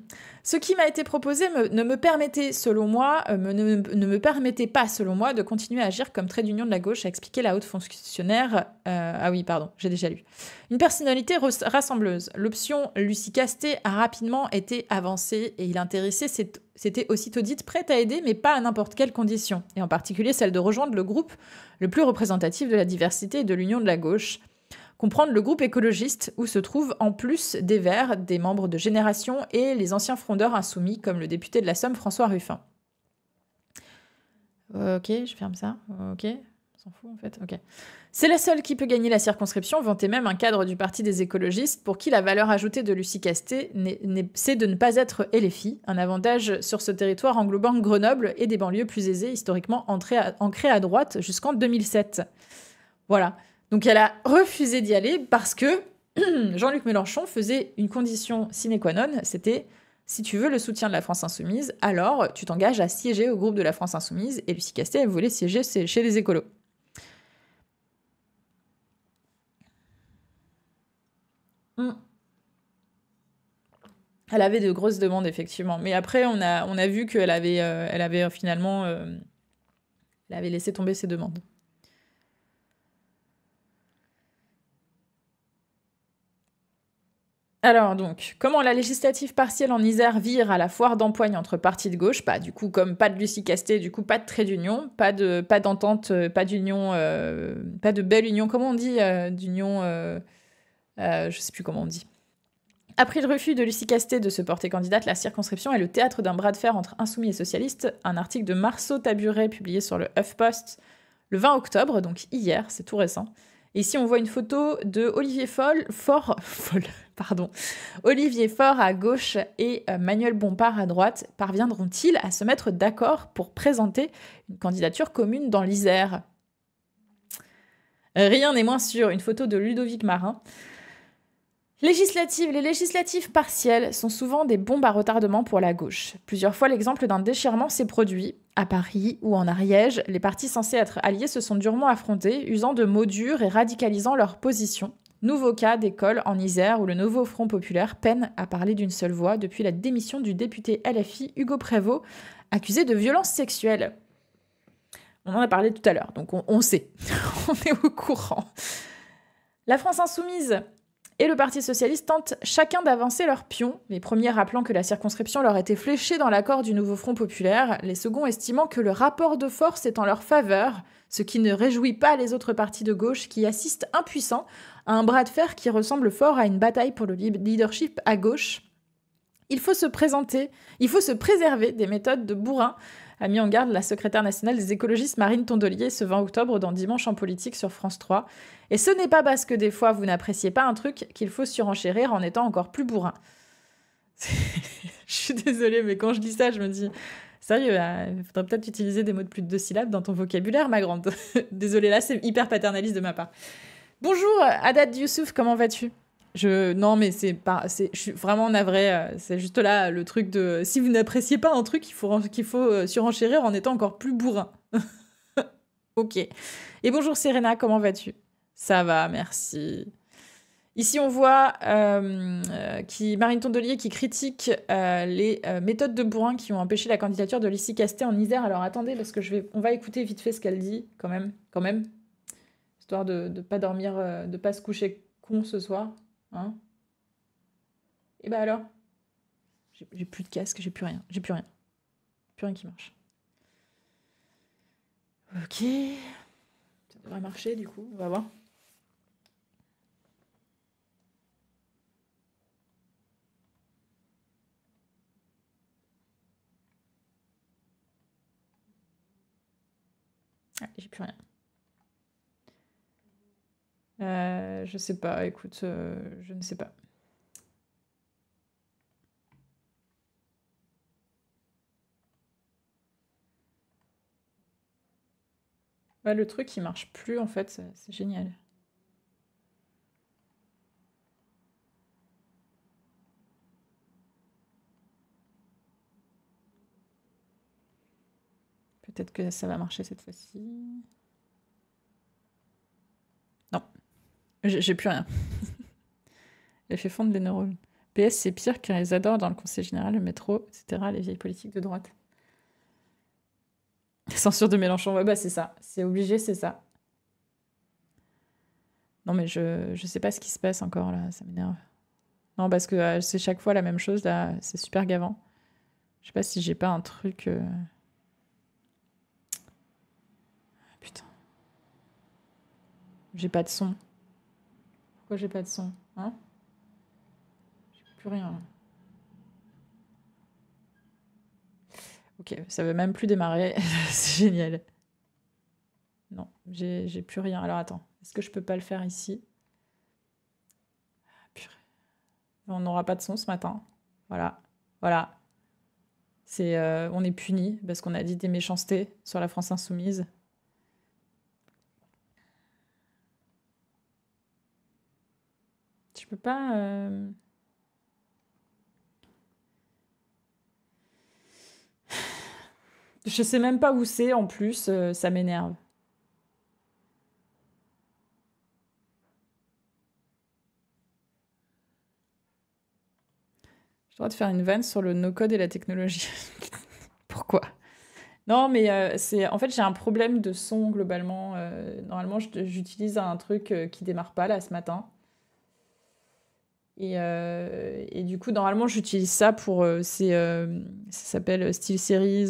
Ce qui m'a été proposé ne me permettait, selon moi, euh, ne, me permettait pas, selon moi, de continuer à agir comme trait d'union de la gauche, a expliqué la haute fonctionnaire. Euh, ah oui, pardon, j'ai déjà lu. Une personnalité rassembleuse. L'option Lucie Casté a rapidement été avancée et il intéressait c'était aussitôt dite prête à aider, mais pas à n'importe quelle condition, et en particulier celle de rejoindre le groupe le plus représentatif de la diversité et de l'union de la gauche, comprendre le groupe écologiste où se trouvent en plus des Verts, des membres de Génération et les anciens frondeurs insoumis comme le député de la Somme François Ruffin. Euh, ok, je ferme ça. Euh, ok, s'en fout en fait. Ok. C'est la seule qui peut gagner la circonscription, vantait même un cadre du Parti des écologistes pour qui la valeur ajoutée de Lucie Casté c'est de ne pas être LFI, un avantage sur ce territoire englobant Grenoble et des banlieues plus aisées, historiquement à, ancrées à droite jusqu'en 2007. Voilà. Donc elle a refusé d'y aller parce que Jean-Luc Mélenchon faisait une condition sine qua non, c'était si tu veux le soutien de la France insoumise, alors tu t'engages à siéger au groupe de la France insoumise. Et Lucie Castet, elle voulait siéger chez les écolos. Hmm. Elle avait de grosses demandes, effectivement. Mais après, on a, on a vu qu'elle avait, euh, elle avait euh, finalement... Euh, laissé tomber ses demandes. Alors donc, comment la législative partielle en Isère vire à la foire d'empoigne entre partis de gauche Bah du coup, comme pas de Lucie Casté, du coup pas de trait d'union, pas de pas d'entente, euh, pas d'union, euh, pas de belle union, comment on dit euh, D'union, je sais plus comment on dit. Après le refus de Lucie Casté de se porter candidate, la circonscription est le théâtre d'un bras de fer entre insoumis et socialistes. Un article de Marceau Taburet publié sur le HuffPost le 20 octobre, donc hier, c'est tout récent Ici, on voit une photo de Olivier Foll, Fort, pardon, Olivier Faure à gauche et euh, Manuel Bompard à droite. Parviendront-ils à se mettre d'accord pour présenter une candidature commune dans l'Isère Rien n'est moins sûr. Une photo de Ludovic Marin. Législatives. Les législatives partielles sont souvent des bombes à retardement pour la gauche. Plusieurs fois, l'exemple d'un déchirement s'est produit, à Paris ou en Ariège, les partis censés être alliés se sont durement affrontés, usant de mots durs et radicalisant leur position. Nouveau cas d'école en Isère où le nouveau Front populaire peine à parler d'une seule voix depuis la démission du député LFI Hugo Prévost, accusé de violences sexuelles. On en a parlé tout à l'heure, donc on, on sait, on est au courant. La France insoumise et le Parti socialiste tente chacun d'avancer leur pion, les premiers rappelant que la circonscription leur était fléchée dans l'accord du nouveau Front populaire, les seconds estimant que le rapport de force est en leur faveur, ce qui ne réjouit pas les autres partis de gauche qui assistent impuissants à un bras de fer qui ressemble fort à une bataille pour le leadership à gauche. Il faut se présenter, il faut se préserver des méthodes de bourrin a mis en garde la secrétaire nationale des écologistes Marine Tondelier ce 20 octobre dans Dimanche en politique sur France 3. Et ce n'est pas parce que des fois vous n'appréciez pas un truc qu'il faut surenchérir en étant encore plus bourrin. je suis désolée, mais quand je dis ça, je me dis sérieux, hein, il faudrait peut-être utiliser des mots de plus de deux syllabes dans ton vocabulaire, ma grande. désolée, là, c'est hyper paternaliste de ma part. Bonjour, Haddad Youssouf, comment vas-tu je, non, mais c'est pas, c'est, je suis vraiment navré. Euh, c'est juste là le truc de si vous n'appréciez pas un truc, il faut, qu'il faut euh, surenchérir en étant encore plus bourrin. ok. Et bonjour Serena, comment vas-tu Ça va, merci. Ici, on voit euh, qui, Marine Tondelier qui critique les méthodes de Bourrin qui ont empêché la candidature de Lissy Castet en Isère. Alors attendez, parce que je vais, on va écouter vite fait ce qu'elle dit, quand même, quand même, histoire de ne pas dormir, de pas se coucher con ce soir. Hein Et bah alors J'ai plus de casque, j'ai plus rien, j'ai plus rien. Plus rien qui marche. Ok. Ça devrait marcher du coup, on va voir. Ah, j'ai plus rien. Euh, je sais pas, écoute, euh, je ne sais pas. le truc, il marche plus, en fait, c'est génial. Peut-être que ça va marcher cette fois-ci. J'ai plus rien. Elle fait fondre les neurones. PS, c'est pire car ils adorent dans le conseil général, le métro, etc., les vieilles politiques de droite. censure de Mélenchon, ouais, bah c'est ça. C'est obligé, c'est ça. Non, mais je, je sais pas ce qui se passe encore là, ça m'énerve. Non, parce que euh, c'est chaque fois la même chose là, c'est super gavant. Je sais pas si j'ai pas un truc. Euh, Putain. J'ai pas de son j'ai pas de son Hein J'ai plus rien. Ok, ça veut même plus démarrer. C'est génial. Non, j'ai plus rien. Alors attends, est-ce que je peux pas le faire ici ah, On n'aura pas de son ce matin. Voilà. Voilà. C'est, euh, on est puni parce qu'on a dit des méchancetés sur la France insoumise. pas. Euh, je sais même pas où c'est en plus, euh, ça m'énerve. Je dois faire une vanne sur le no-code et la technologie. Pourquoi Non, mais euh, c'est en fait, j'ai un problème de son globalement. normalement, j'utilise un truc qui démarre pas là ce matin. Euh, et, du coup, normalement, j'utilise ça pour. Euh, euh, ça s'appelle Style Series.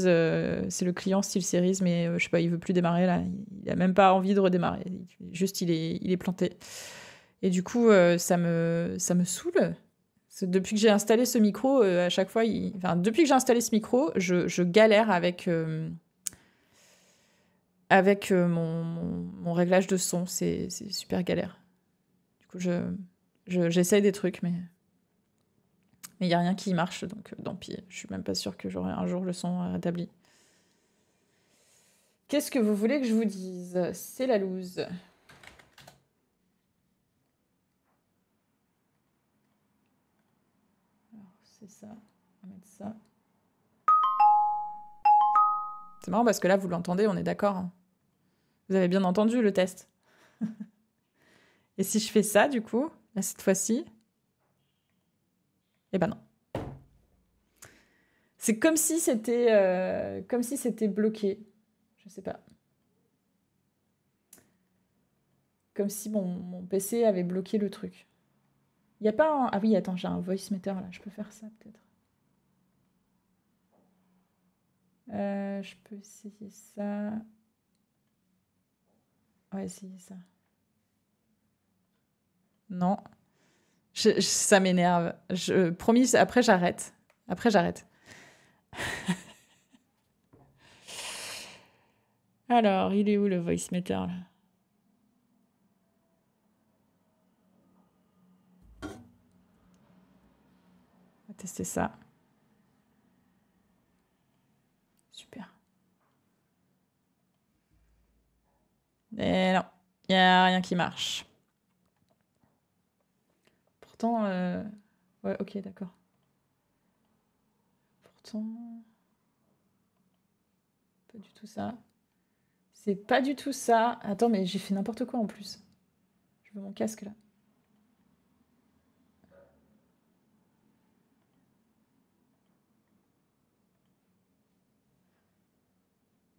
c'est le client Style Series, mais je sais pas, il veut plus démarrer là. Il a même pas envie de redémarrer. Juste, il est, il est planté. Et du coup, ça, me, ça me saoule. Depuis que j'ai installé ce micro, à chaque fois, il... enfin, depuis que j'ai installé ce micro, je, je galère avec, avec mon, mon, mon réglage de son. C'est, c'est super galère. Du coup, je, J'essaye des trucs, mais mais il n'y a rien qui marche, donc euh, tant pis. Je suis même pas sûre que j'aurai un jour le son euh, rétabli. Qu'est-ce que vous voulez que je vous dise C'est la loose. C'est ça. On va mettre ça. C'est marrant parce que là, vous l'entendez, on est d'accord. Hein. Vous avez bien entendu le test. Et si je fais ça, du coup, cette fois-ci. Eh ben non. C'est comme si c'était euh, comme si c'était bloqué. Je sais pas. Comme si mon, mon PC avait bloqué le truc. Il n'y a pas un... Ah oui, attends, j'ai un voice là, je peux faire ça peut-être. Euh, je peux essayer ça. Ouais, essayer ça. Non. ça m'énerve. Je promis, après j'arrête. Après j'arrête. Alors, il est où le voice meter là On va tester ça. Super. Et non, il n'y a rien qui marche. Euh, ouais, ok, d'accord. Pourtant. Pas du tout ça. C'est pas du tout ça. Attends, mais j'ai fait n'importe quoi en plus. Je veux mon casque là.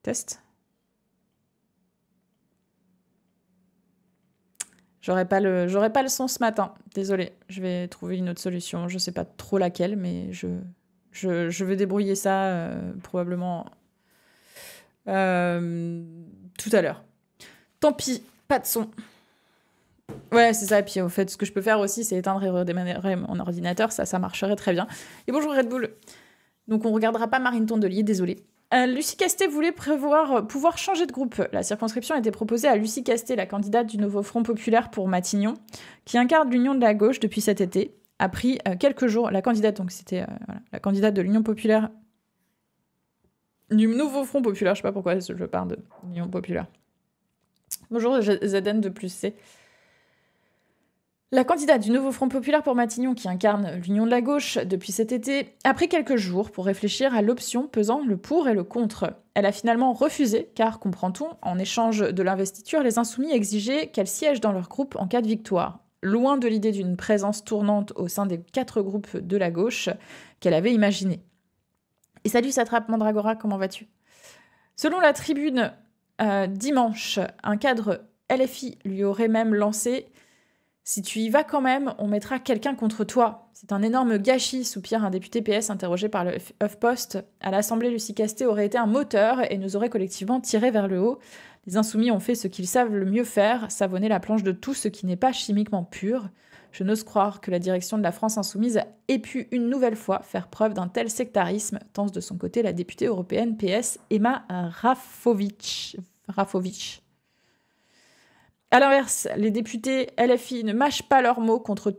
Test. J'aurais pas le, pas le son ce matin. Désolée, je vais trouver une autre solution. Je sais pas trop laquelle, mais je, je, vais débrouiller ça euh, probablement euh, tout à l'heure. Tant pis, pas de son. Ouais, c'est ça. Et puis, au fait, ce que je peux faire aussi, c'est éteindre et redémarrer mon ordinateur. Ça, ça marcherait très bien. Et bonjour Red Bull. Donc, on regardera pas Marine Tondelier, désolée. Euh, Lucie Castet voulait prévoir, euh, pouvoir changer de groupe. La circonscription a été proposée à Lucie Castet, la candidate du nouveau Front populaire pour Matignon, qui incarne l'union de la gauche depuis cet été. A pris euh, quelques jours, la candidate, donc c'était la candidate de l'Union populaire du nouveau Front populaire, je sais pas pourquoi je parle de l'Union populaire. Bonjour zn de plus C. La candidate du nouveau Front populaire pour Matignon, qui incarne l'union de la gauche depuis cet été, a pris quelques jours pour réfléchir à l'option pesant le pour et le contre. Elle a finalement refusé, car, comprend-on, en échange de l'investiture, les insoumis exigeaient qu'elle siège dans leur groupe en cas de victoire. Loin de l'idée d'une présence tournante au sein des quatre groupes de la gauche qu'elle avait imaginée. Et salut Satrape Mandragora, comment vas-tu Selon la tribune, euh, dimanche, un cadre LFI lui aurait même lancé si tu y vas quand même, on mettra quelqu'un contre toi. C'est un énorme gâchis, soupire un député PS interrogé par le HuffPost. À l'Assemblée, Lucie Casté aurait été un moteur et nous aurait collectivement tiré vers le haut. Les insoumis ont fait ce qu'ils savent le mieux faire, savonner la planche de tout ce qui n'est pas chimiquement pur. Je n'ose croire que la direction de la France insoumise ait pu une nouvelle fois faire preuve d'un tel sectarisme, tense de son côté la députée européenne PS Emma Rafovic. Rafovic. À l'inverse, les députés LFI ne mâchent pas leurs mots contre,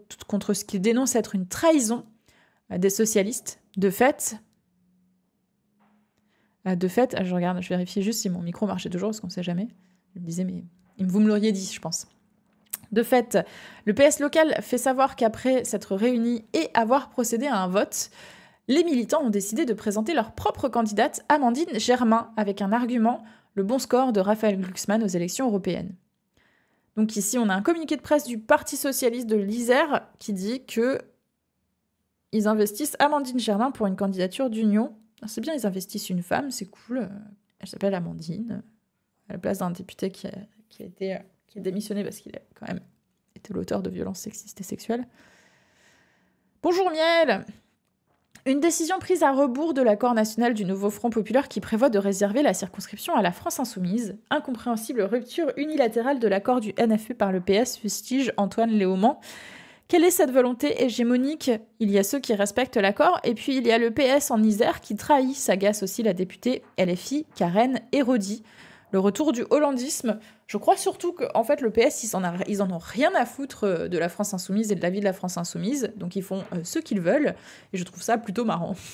ce qu'ils dénoncent être une trahison euh, des socialistes. De fait, euh, de fait, ah, je regarde, je vérifie juste si mon micro marchait toujours, parce qu'on ne sait jamais. Je me disais, mais vous me l'auriez dit, je pense. De fait, le PS local fait savoir qu'après s'être réunis et avoir procédé à un vote, les militants ont décidé de présenter leur propre candidate, Amandine Germain, avec un argument, le bon score de Raphaël Glucksmann aux élections européennes. Donc ici, on a un communiqué de presse du Parti socialiste de l'Isère qui dit que ils investissent Amandine Germain pour une candidature d'union. C'est bien, ils investissent une femme, c'est cool. Elle s'appelle Amandine, à la place d'un député qui a, été qui a euh, démissionné parce qu'il a quand même été l'auteur de violences sexistes et sexuelles. Bonjour Miel une décision prise à rebours de l'accord national du nouveau Front populaire qui prévoit de réserver la circonscription à la France insoumise. Incompréhensible rupture unilatérale de l'accord du NFU par le PS, fustige Antoine Léaumont. Quelle est cette volonté hégémonique Il y a ceux qui respectent l'accord, et puis il y a le PS en Isère qui trahit, s'agace aussi la députée LFI Karen érodie le retour du hollandisme. Je crois surtout que en fait le PS ils en, ils en ont rien à foutre euh, de la France insoumise et de la vie de la France insoumise, donc ils font euh, ce qu'ils veulent et je trouve ça plutôt marrant.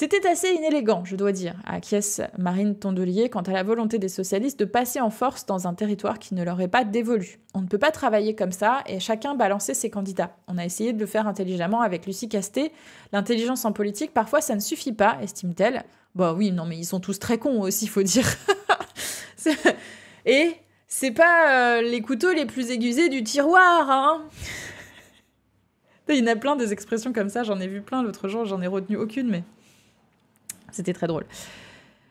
C'était assez inélégant, je dois dire, acquiesce Marine Tondelier quant à la volonté des socialistes de passer en force dans un territoire qui ne leur est pas dévolu. On ne peut pas travailler comme ça et chacun balancer ses candidats. On a essayé de le faire intelligemment avec Lucie Casté. L'intelligence en politique, parfois, ça ne suffit pas, estime-t-elle. Bah oui, non, mais ils sont tous très cons aussi, faut dire. et c'est pas euh, les couteaux les plus aiguisés du tiroir, hein Il y en a plein des expressions comme ça, j'en ai vu plein l'autre jour, j'en ai retenu aucune, mais. C'était très drôle.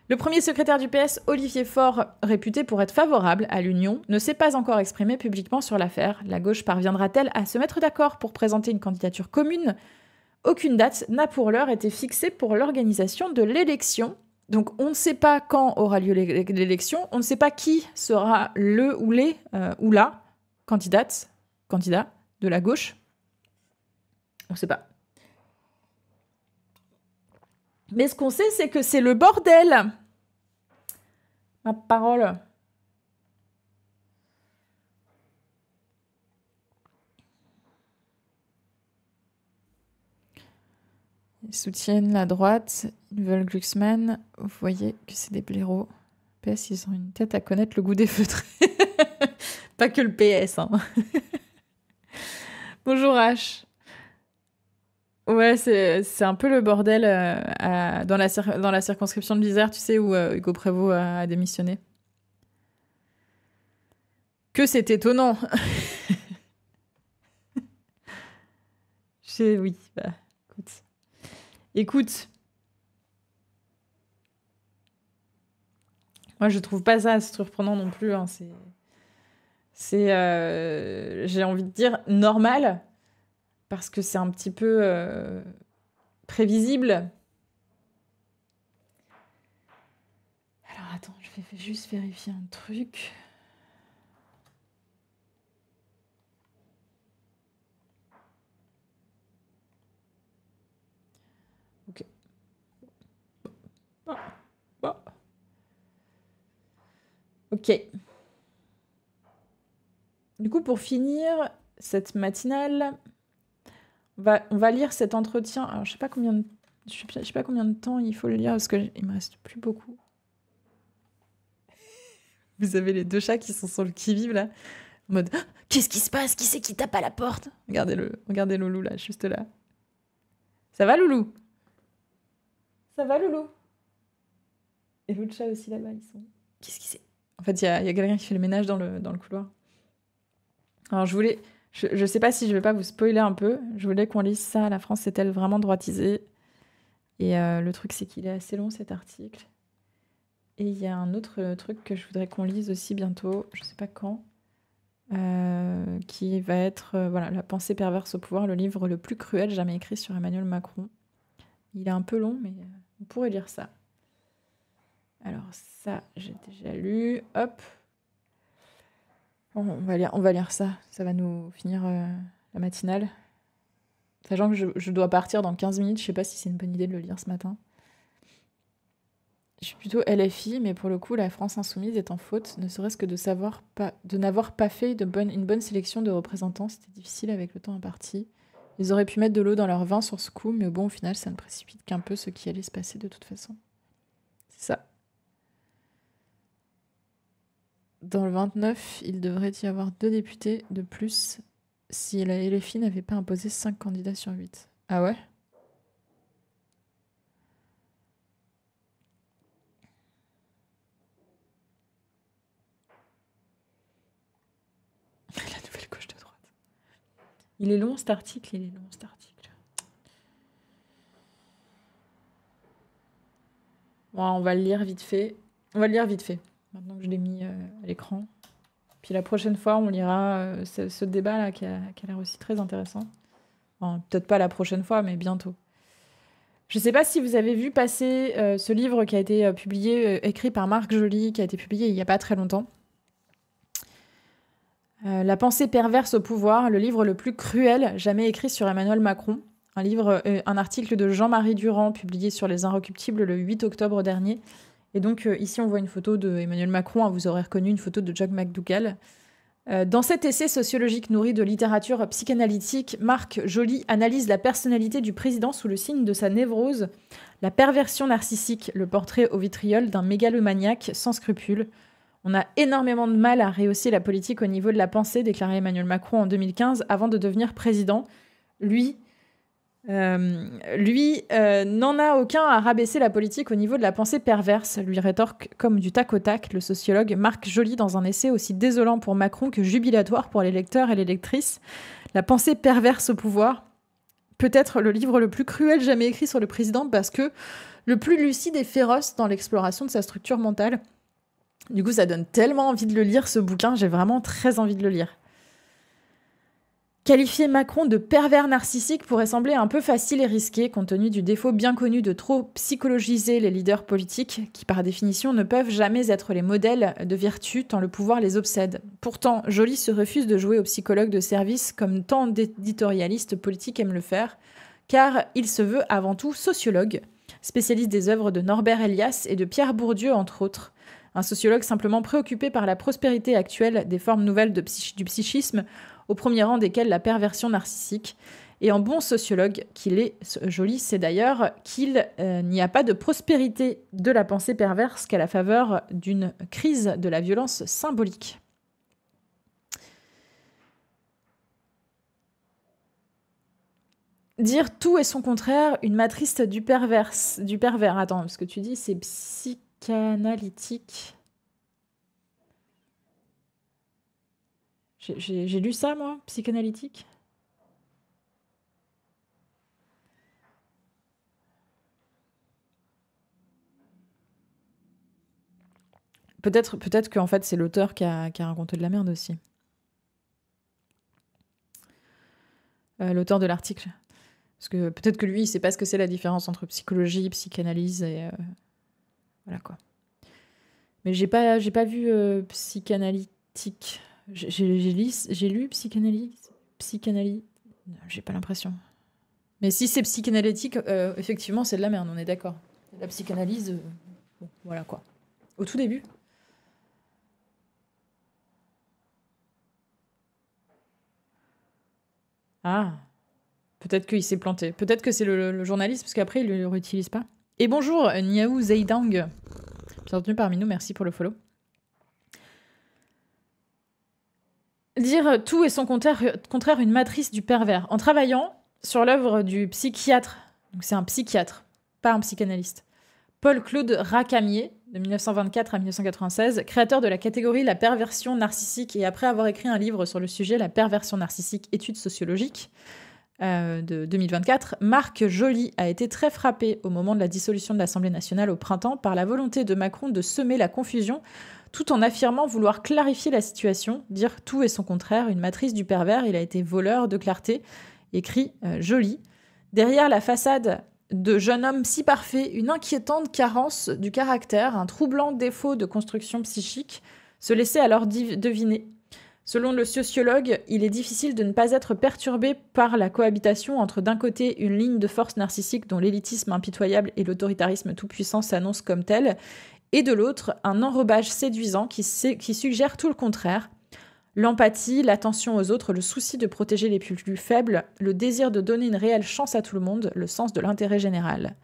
Le premier secrétaire du PS, Olivier Faure, réputé pour être favorable à l'Union, ne s'est pas encore exprimé publiquement sur l'affaire. La gauche parviendra-t-elle à se mettre d'accord pour présenter une candidature commune Aucune date n'a pour l'heure été fixée pour l'organisation de l'élection. Donc on ne sait pas quand aura lieu l'élection, on ne sait pas qui sera le ou les euh, ou la candidate, de la gauche. On ne sait pas. Mais ce qu'on sait, c'est que c'est le bordel. Ma parole. Ils soutiennent la droite, ils veulent Glucksmann. Vous voyez que c'est des blaireaux. PS, ils ont une tête à connaître le goût des feutres. Pas que le PS. Hein. Bonjour H. Ouais, c'est, un peu le bordel euh, dans, la dans la circonscription de l'Isère, tu sais, où euh, Hugo Prévost a, démissionné. Que c'est étonnant Je, Oui, bah, écoute. Moi, je trouve pas ça surprenant non plus. Hein, c'est, euh, j'ai envie de dire, normal parce que c'est un petit peu euh, prévisible. Alors attends, je vais juste vérifier un truc. Ok. Ah, ah. Ok. Du coup, pour finir cette matinale, on va, lire cet entretien. Alors, je sais pas combien je sais, pas combien de temps il faut le lire parce qu'il me reste plus beaucoup. Vous avez les deux chats qui sont sur le qui-vive là, en mode ah, qu'est-ce qui se passe Qui c'est qui tape à la porte Regardez le, regardez Loulou là, juste là. Ça va Loulou Ça va Loulou Et l'autre chat aussi là-bas, ils sont. Qu'est-ce qui c'est En fait, il y a, y quelqu'un qui fait le ménage dans le, dans le couloir. Alors je voulais, je ne sais pas si je vais pas vous spoiler un peu. Je voulais qu'on lise ça. La France est-elle vraiment droitisée Et euh, le truc, c'est qu'il est assez long cet article. Et il y a un autre truc que je voudrais qu'on lise aussi bientôt, je ne sais pas quand, euh, qui va être euh, voilà, La pensée perverse au pouvoir, le livre le plus cruel jamais écrit sur Emmanuel Macron. Il est un peu long, mais on pourrait lire ça. Alors ça, j'ai déjà lu. Hop, on va lire, on va lire ça. Ça va nous finir euh, la matinale. Sachant que je, dois partir dans 15 minutes, je sais pas si c'est une bonne idée de le lire ce matin. Je suis plutôt LFI, mais pour le coup, la France insoumise est en faute, ne serait-ce que de savoir de n'avoir pas fait une bonne sélection de représentants. C'était difficile avec le temps imparti. Ils auraient pu mettre de l'eau dans leur vin sur ce coup, mais bon, au final, ça ne précipite qu'un peu ce qui allait se passer de toute façon. C'est ça. dans le 29, il devrait y avoir deux députés de plus si la LFI n'avait pas imposé cinq candidats sur huit. Ah ouais La nouvelle gauche de droite. Il est long cet article, il est long cet article. Bon, on va le lire vite fait. On va le lire vite fait maintenant je l'ai mis euh, à l'écran. Puis la prochaine fois, on lira euh, ce, débat-là qui a, qui l'air aussi très intéressant. peut-être pas la prochaine fois, mais bientôt. Je ne sais pas si vous avez vu passer euh, ce livre qui a été publié, écrit par Marc Joly, qui a été publié il n'y a pas très longtemps. la pensée perverse au pouvoir, le livre le plus cruel jamais écrit sur Emmanuel Macron. Un, livre, un article de Jean-Marie Durand publié sur Les Inrecuptibles le 8 octobre dernier. Et donc euh, ici, on voit une photo de Emmanuel Macron, hein, vous aurez reconnu une photo de Jack McDougall. Euh, dans cet essai sociologique nourri de littérature psychanalytique, Marc Joly analyse la personnalité du président sous le signe de sa névrose, la perversion narcissique, le portrait au vitriol d'un mégalomaniaque sans scrupules. On a énormément de mal à rehausser la politique au niveau de la pensée, déclarait Emmanuel Macron en 2015 avant de devenir président. Lui, euh, lui euh, n'en a aucun à rabaisser la politique au niveau de la pensée perverse, lui rétorque comme du tac au tac le sociologue Marc Joly dans un essai aussi désolant pour Macron que jubilatoire pour les lecteurs et les lectrices. La pensée perverse au pouvoir, peut-être le livre le plus cruel jamais écrit sur le président parce que le plus lucide et féroce dans l'exploration de sa structure mentale. Du coup, ça donne tellement envie de le lire ce bouquin, j'ai vraiment très envie de le lire. Qualifier Macron de pervers narcissique pourrait sembler un peu facile et risqué compte tenu du défaut bien connu de trop psychologiser les leaders politiques qui par définition ne peuvent jamais être les modèles de vertu tant le pouvoir les obsède. Pourtant, Jolie se refuse de jouer au psychologue de service comme tant d'éditorialistes politiques aiment le faire, car il se veut avant tout sociologue, spécialiste des œuvres de Norbert Elias et de Pierre Bourdieu entre autres. Un sociologue simplement préoccupé par la prospérité actuelle des formes nouvelles de du psychisme au premier rang desquels la perversion narcissique. Et en bon sociologue qu'il est, joli, c'est d'ailleurs qu'il euh, n'y a pas de prospérité de la pensée perverse qu'à la faveur d'une crise de la violence symbolique. Dire tout et son contraire, une matrice du perverse, du pervers. Attends, ce que tu dis c'est psychanalytique. J'ai lu ça, moi, psychanalytique. Peut-être peut, qu'en fait, c'est l'auteur qui a, raconté de la merde aussi. Euh, l'auteur de l'article. Parce que peut-être que lui, il ne sait pas ce que c'est la différence entre psychologie, psychanalyse et. Euh, voilà quoi. Mais j'ai pas, pas vu euh, psychanalytique. J'ai lu psychanalyse. Psychanalyse. J'ai pas l'impression. Mais si c'est psychanalytique, euh, effectivement, c'est de la merde, on est d'accord. La psychanalyse, euh, voilà quoi. Au tout début. Ah, peut-être qu'il s'est planté. Peut-être que c'est le, journaliste, parce qu'après, il ne le réutilise pas. Et bonjour, Niaou Zeidang. Bienvenue parmi nous, merci pour le follow. « Dire tout et son contraire, une matrice du pervers. En travaillant sur l'œuvre du psychiatre, donc c'est un psychiatre, pas un psychanalyste, Paul-Claude Racamier, de 1924 à 1996, créateur de la catégorie La perversion narcissique, et après avoir écrit un livre sur le sujet, La perversion narcissique, études sociologiques, euh, de 2024, Marc Joly a été très frappé au moment de la dissolution de l'Assemblée nationale au printemps par la volonté de Macron de semer la confusion tout en affirmant vouloir clarifier la situation, dire tout et son contraire, une matrice du pervers, il a été voleur de clarté, écrit euh, joli. Derrière la façade de jeune homme si parfait, une inquiétante carence du caractère, un troublant défaut de construction psychique, se laissait alors deviner. Selon le sociologue, il est difficile de ne pas être perturbé par la cohabitation entre d'un côté une ligne de force narcissique dont l'élitisme impitoyable et l'autoritarisme tout-puissant s'annoncent comme tels et de l'autre, un enrobage séduisant qui, suggère tout le contraire. L'empathie, l'attention aux autres, le souci de protéger les plus faibles, le désir de donner une réelle chance à tout le monde, le sens de l'intérêt général.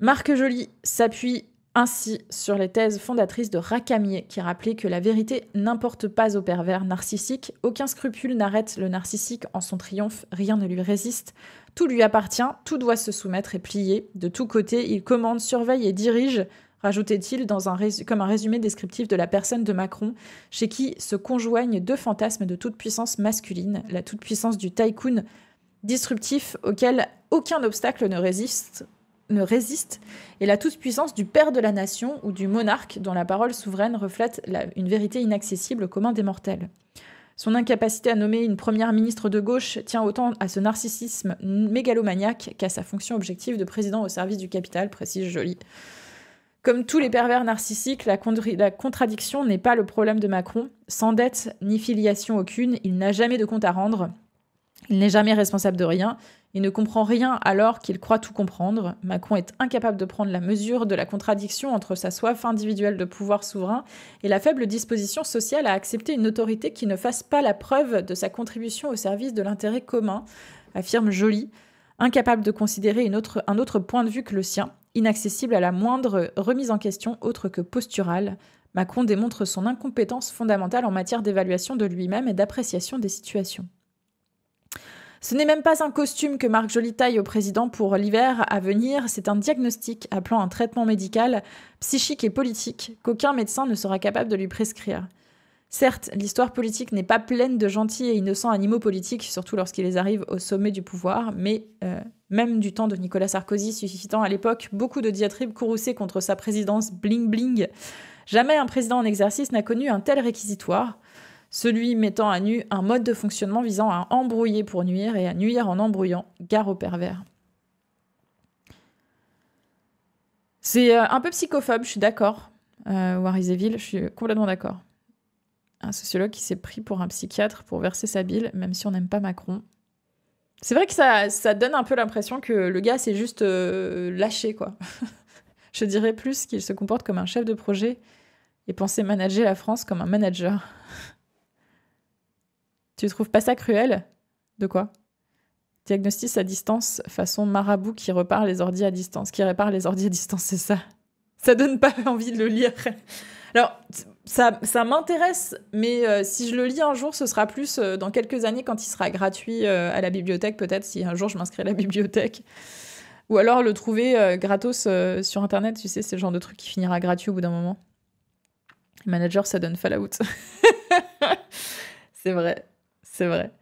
Marc Joly s'appuie ainsi sur les thèses fondatrices de Racamier, qui rappelait que la vérité n'importe pas au pervers narcissique, aucun scrupule n'arrête le narcissique en son triomphe, rien ne lui résiste, tout lui appartient, tout doit se soumettre et plier. De tous côtés, il commande, surveille et dirige, rajoutait-il comme un résumé descriptif de la personne de Macron, chez qui se conjoignent deux fantasmes de toute puissance masculine, la toute-puissance du tycoon disruptif auquel aucun obstacle ne résiste, et la toute-puissance du père de la nation ou du monarque dont la parole souveraine reflète une vérité inaccessible au commun des mortels. Son incapacité à nommer une première ministre de gauche tient autant à ce narcissisme mégalomaniaque qu'à sa fonction objective de président au service du capital, précise Jolie. Comme tous les pervers narcissiques, la contradiction n'est pas le problème de Macron. Sans dette ni filiation aucune, il n'a jamais de compte à rendre. Il n'est jamais responsable de rien, il ne comprend rien alors qu'il croit tout comprendre. Macron est incapable de prendre la mesure de la contradiction entre sa soif individuelle de pouvoir souverain et la faible disposition sociale à accepter une autorité qui ne fasse pas la preuve de sa contribution au service de l'intérêt commun, affirme Joly, incapable de considérer une autre, un autre point de vue que le sien, inaccessible à la moindre remise en question autre que posturale. Macron démontre son incompétence fondamentale en matière d'évaluation de lui-même et d'appréciation des situations. Ce n'est même pas un costume que Marc Joly taille au président pour l'hiver à venir, c'est un diagnostic appelant un traitement médical, psychique et politique qu'aucun médecin ne sera capable de lui prescrire. Certes, l'histoire politique n'est pas pleine de gentils et innocents animaux politiques, surtout lorsqu'ils arrivent au sommet du pouvoir, mais euh, même du temps de Nicolas Sarkozy suscitant à l'époque beaucoup de diatribes courroucées contre sa présidence bling bling, jamais un président en exercice n'a connu un tel réquisitoire, celui mettant à nu un mode de fonctionnement visant à embrouiller pour nuire et à nuire en embrouillant, gare au pervers. C'est euh, un peu psychophobe, je suis d'accord, euh, je suis complètement d'accord. Un sociologue qui s'est pris pour un psychiatre pour verser sa bile, même si on n'aime pas Macron. C'est vrai que ça, donne un peu l'impression que le gars s'est juste euh, lâché, quoi. je dirais plus qu'il se comporte comme un chef de projet et pensait manager la France comme un manager. Tu trouves pas ça cruel De quoi Diagnostic à distance, façon marabout qui repart les ordis à distance, qui répare les ordi à distance, c'est ça. Ça donne pas envie de le lire. Alors, ça, ça m'intéresse, mais euh, si je le lis un jour, ce sera plus euh, dans quelques années quand il sera gratuit euh, à la bibliothèque, peut-être si un jour je m'inscris à la bibliothèque. Ou alors le trouver gratos sur Internet, tu sais, c'est le genre de truc qui finira gratuit au bout d'un moment. Manager, ça donne Fallout. c'est vrai. C'est vrai.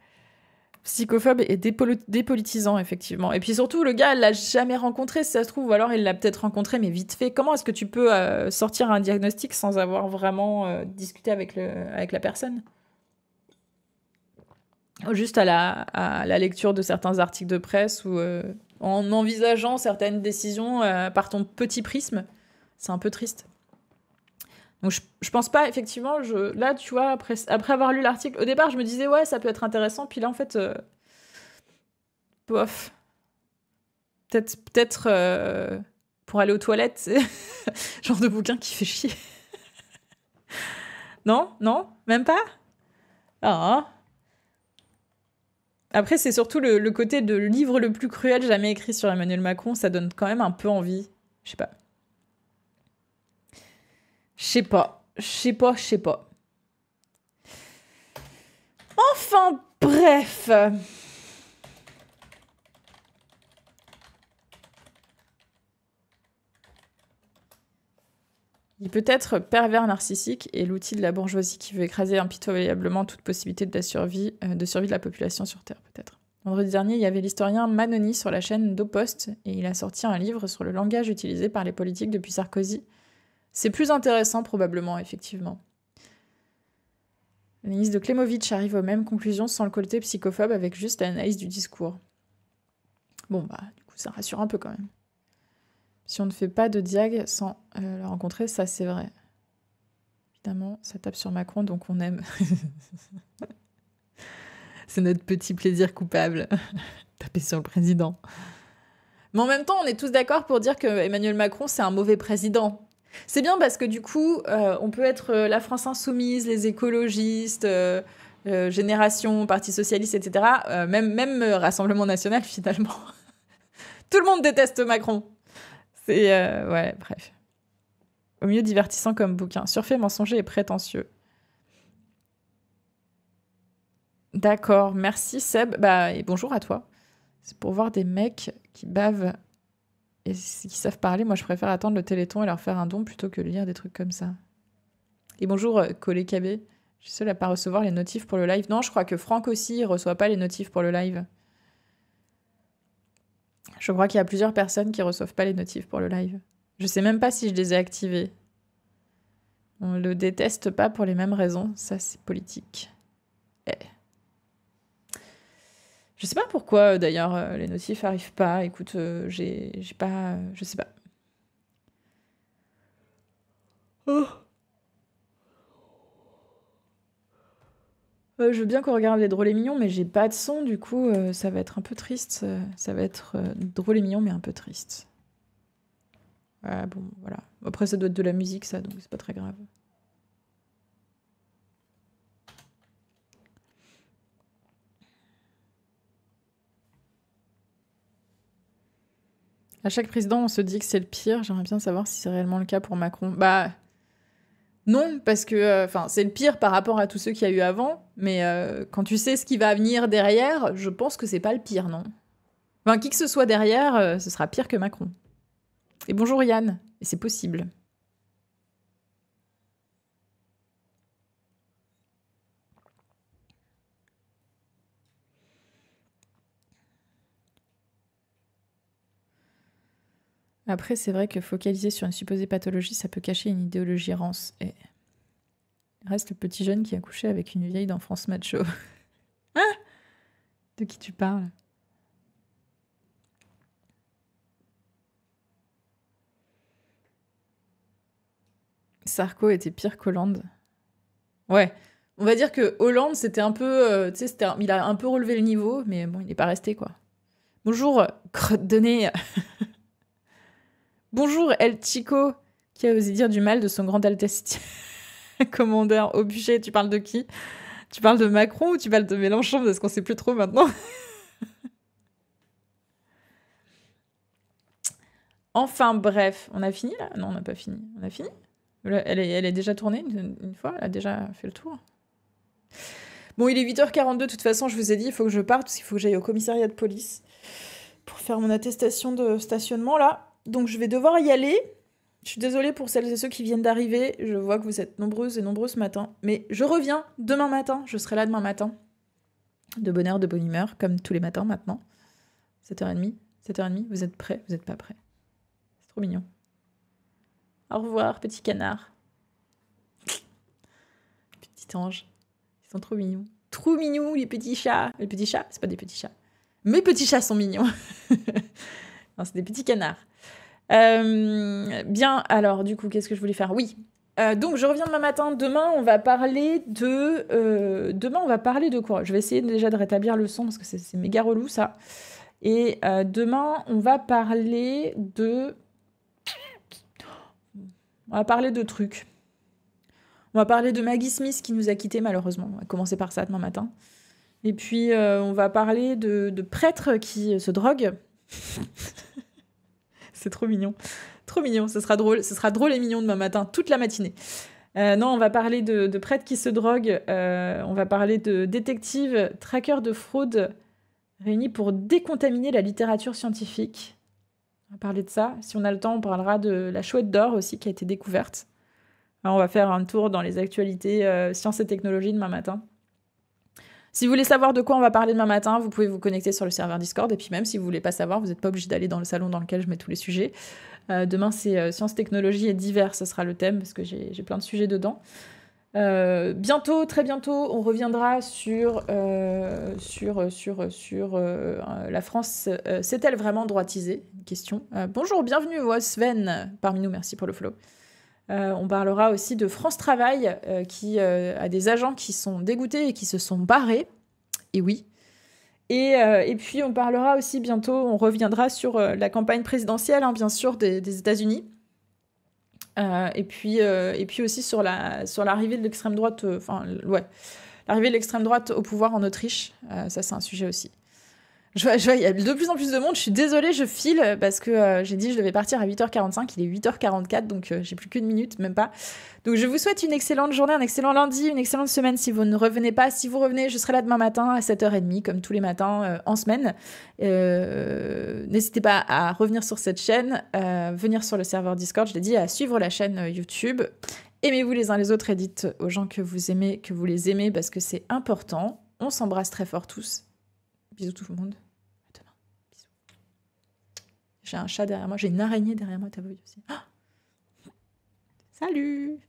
Psychophobe et dépolitisant, effectivement. Et puis surtout, le gars, il l'a jamais rencontré, si ça se trouve, ou alors il l'a peut-être rencontré, mais vite fait. Comment est-ce que tu peux euh, sortir un diagnostic sans avoir vraiment euh, discuté avec, le, avec la personne Juste à la, la, lecture de certains articles de presse ou euh, en envisageant certaines décisions par ton petit prisme, c'est un peu triste. Donc je, pense pas, effectivement, je, là, tu vois, après, après avoir lu l'article, au départ, je me disais, ouais, ça peut être intéressant, puis là, en fait, bof. Euh, peut-être peut euh, pour aller aux toilettes, genre de bouquin qui fait chier. non, non, même pas ah. Après, c'est surtout le, le côté de livre le plus cruel jamais écrit sur Emmanuel Macron, ça donne quand même un peu envie. Je sais pas. Je sais pas. Je sais pas, je sais pas. Enfin, bref. Il peut être pervers narcissique et l'outil de la bourgeoisie qui veut écraser impitoyablement toute possibilité de, survie, euh, de survie de la population sur Terre, peut-être. Vendredi dernier, il y avait l'historien Manoni sur la chaîne Dopost et il a sorti un livre sur le langage utilisé par les politiques depuis Sarkozy c'est plus intéressant probablement, effectivement. L'analyse de Klemovitch arrive aux mêmes conclusions sans le côté psychophobe avec juste l'analyse du discours. Bon, bah, du coup, ça rassure un peu quand même. Si on ne fait pas de diag sans euh, le rencontrer, ça c'est vrai. Évidemment, ça tape sur Macron, donc on aime. c'est notre petit plaisir coupable. Taper sur le président. Mais en même temps, on est tous d'accord pour dire que Emmanuel Macron, c'est un mauvais président. C'est bien parce que du coup, euh, on peut être euh, la France insoumise, les écologistes, euh, Génération, Parti socialiste, etc. même, même Rassemblement national, finalement. Tout le monde déteste Macron. C'est... ouais, bref. Au mieux divertissant comme bouquin. Surfait, mensonger et prétentieux. D'accord, merci Seb. Bah, et bonjour à toi. C'est pour voir des mecs qui bavent et qui savent parler, moi je préfère attendre le téléthon et leur faire un don plutôt que lire des trucs comme ça. Et bonjour, euh, Colé KB. Je suis seule à pas recevoir les notifs pour le live. Non, je crois que Franck aussi ne reçoit pas les notifs pour le live. Je crois qu'il y a plusieurs personnes qui reçoivent pas les notifs pour le live. Je sais même pas si je les ai activés. On le déteste pas pour les mêmes raisons, ça c'est politique. Eh. Je sais pas pourquoi euh, d'ailleurs euh, les notifs arrivent pas. Écoute, euh, j'ai pas. je sais pas. Oh. je veux bien qu'on regarde les drôles et mignons, mais j'ai pas de son, du coup, ça va être un peu triste. Ça va être drôle et mignon, mais un peu triste. Ouais, ah, bon, voilà. Après, ça doit être de la musique, ça, donc c'est pas très grave. À chaque président, on se dit que c'est le pire. J'aimerais bien savoir si c'est réellement le cas pour Macron. Bah non, parce que euh, enfin c'est le pire par rapport à tous ceux qu'il y a eu avant. Mais euh, quand tu sais ce qui va venir derrière, je pense que c'est pas le pire, non. Enfin, qui que ce soit derrière, euh, ce sera pire que Macron. Et bonjour Yann, et c'est possible. Après, c'est vrai que focaliser sur une supposée pathologie, ça peut cacher une idéologie rance. Et reste le petit jeune qui a couché avec une vieille d'enfance macho. hein De qui tu parles Sarko était pire qu'Hollande. Ouais. On va dire que Hollande, c'était un peu. Euh, tu sais, il a un peu relevé le niveau, mais bon, il n'est pas resté, quoi. Bonjour, euh, crotte de nez Bonjour El Chico, qui a osé dire du mal de son grand altesse commandeur au Tu parles de qui Tu parles de Macron ou tu parles de Mélenchon Parce qu'on sait plus trop maintenant. enfin bref, on a fini là Non, on n'a pas fini. On a fini elle est, déjà tournée une, une fois Elle a déjà fait le tour Bon, il est 8h42, de toute façon, je vous ai dit, il faut que je parte, parce qu'il faut que j'aille au commissariat de police pour faire mon attestation de stationnement, là donc je vais devoir y aller. Je suis désolée pour celles et ceux qui viennent d'arriver. Je vois que vous êtes nombreuses et nombreux ce matin. Mais je reviens demain matin. Je serai là demain matin. De bonne heure, de bonne humeur, comme tous les matins maintenant. 7h30. 7h30. Vous êtes prêts Vous n'êtes pas prêts C'est trop mignon. Au revoir, petit canard. Petit ange. Ils sont trop mignons. Trop mignons, les petits chats. Les petits chats, c'est pas des petits chats. Mes petits chats sont mignons. c'est des petits canards. Euh, bien, alors, du coup, qu'est-ce que je voulais faire Oui. Euh, donc, je reviens demain matin. Demain, on va parler de. Euh, demain, on va parler de quoi Je vais essayer déjà de rétablir le son parce que c'est méga relou ça. Et demain, on va parler de. On va parler de trucs. On va parler de Maggie Smith qui nous a quittés malheureusement. On va commencer par ça demain matin. Et puis, on va parler de, de prêtres qui se droguent. c'est trop mignon. Trop mignon, ce sera drôle. Ce sera drôle et mignon demain matin, toute la matinée. Euh, non, on va parler de, de prêtres qui se droguent, euh, on va parler de détectives, traqueurs de fraude réunis pour décontaminer la littérature scientifique. On va parler de ça. Si on a le temps, on parlera de la chouette d'or aussi qui a été découverte. on va faire un tour dans les actualités euh, sciences et technologies demain matin. Si vous voulez savoir de quoi on va parler demain matin, vous pouvez vous connecter sur le serveur Discord. Et puis même si vous voulez pas savoir, vous n'êtes pas obligé d'aller dans le salon dans lequel je mets tous les sujets. Euh, demain, c'est Science, euh, sciences, technologies et divers, ce sera le thème, parce que j'ai plein de sujets dedans. Euh, bientôt, très bientôt, on reviendra sur, sur, sur, sur la France. S'est-elle vraiment droitisée Question. bonjour, bienvenue, Sven, parmi nous, merci pour le flow. Euh, on parlera aussi de France Travail, euh, qui euh, a des agents qui sont dégoûtés et qui se sont barrés. Et oui. Et, puis on parlera aussi bientôt, on reviendra sur la campagne présidentielle, hein, bien sûr, des, États-Unis. et, puis, et puis aussi sur la, sur de l'extrême droite, enfin, l'arrivée de l'extrême droite au pouvoir en Autriche. ça, c'est un sujet aussi. Je vois, il y a de plus en plus de monde. Je suis désolée, je file euh, parce que euh, j'ai dit je devais partir à 8h45. Il est 8h44, donc euh, j'ai plus qu'une minute, même pas. Donc je vous souhaite une excellente journée, un excellent lundi, une excellente semaine si vous ne revenez pas. Si vous revenez, je serai là demain matin à 7h30, comme tous les matins en semaine. N'hésitez pas à revenir sur cette chaîne, venir sur le serveur Discord, je l'ai dit, à suivre la chaîne YouTube. Aimez-vous les uns les autres et dites aux gens que vous aimez, que vous les aimez parce que c'est important. On s'embrasse très fort tous. Bisous tout le monde. J'ai un chat derrière moi, j'ai une araignée derrière moi, t'as vu aussi. Ah Salut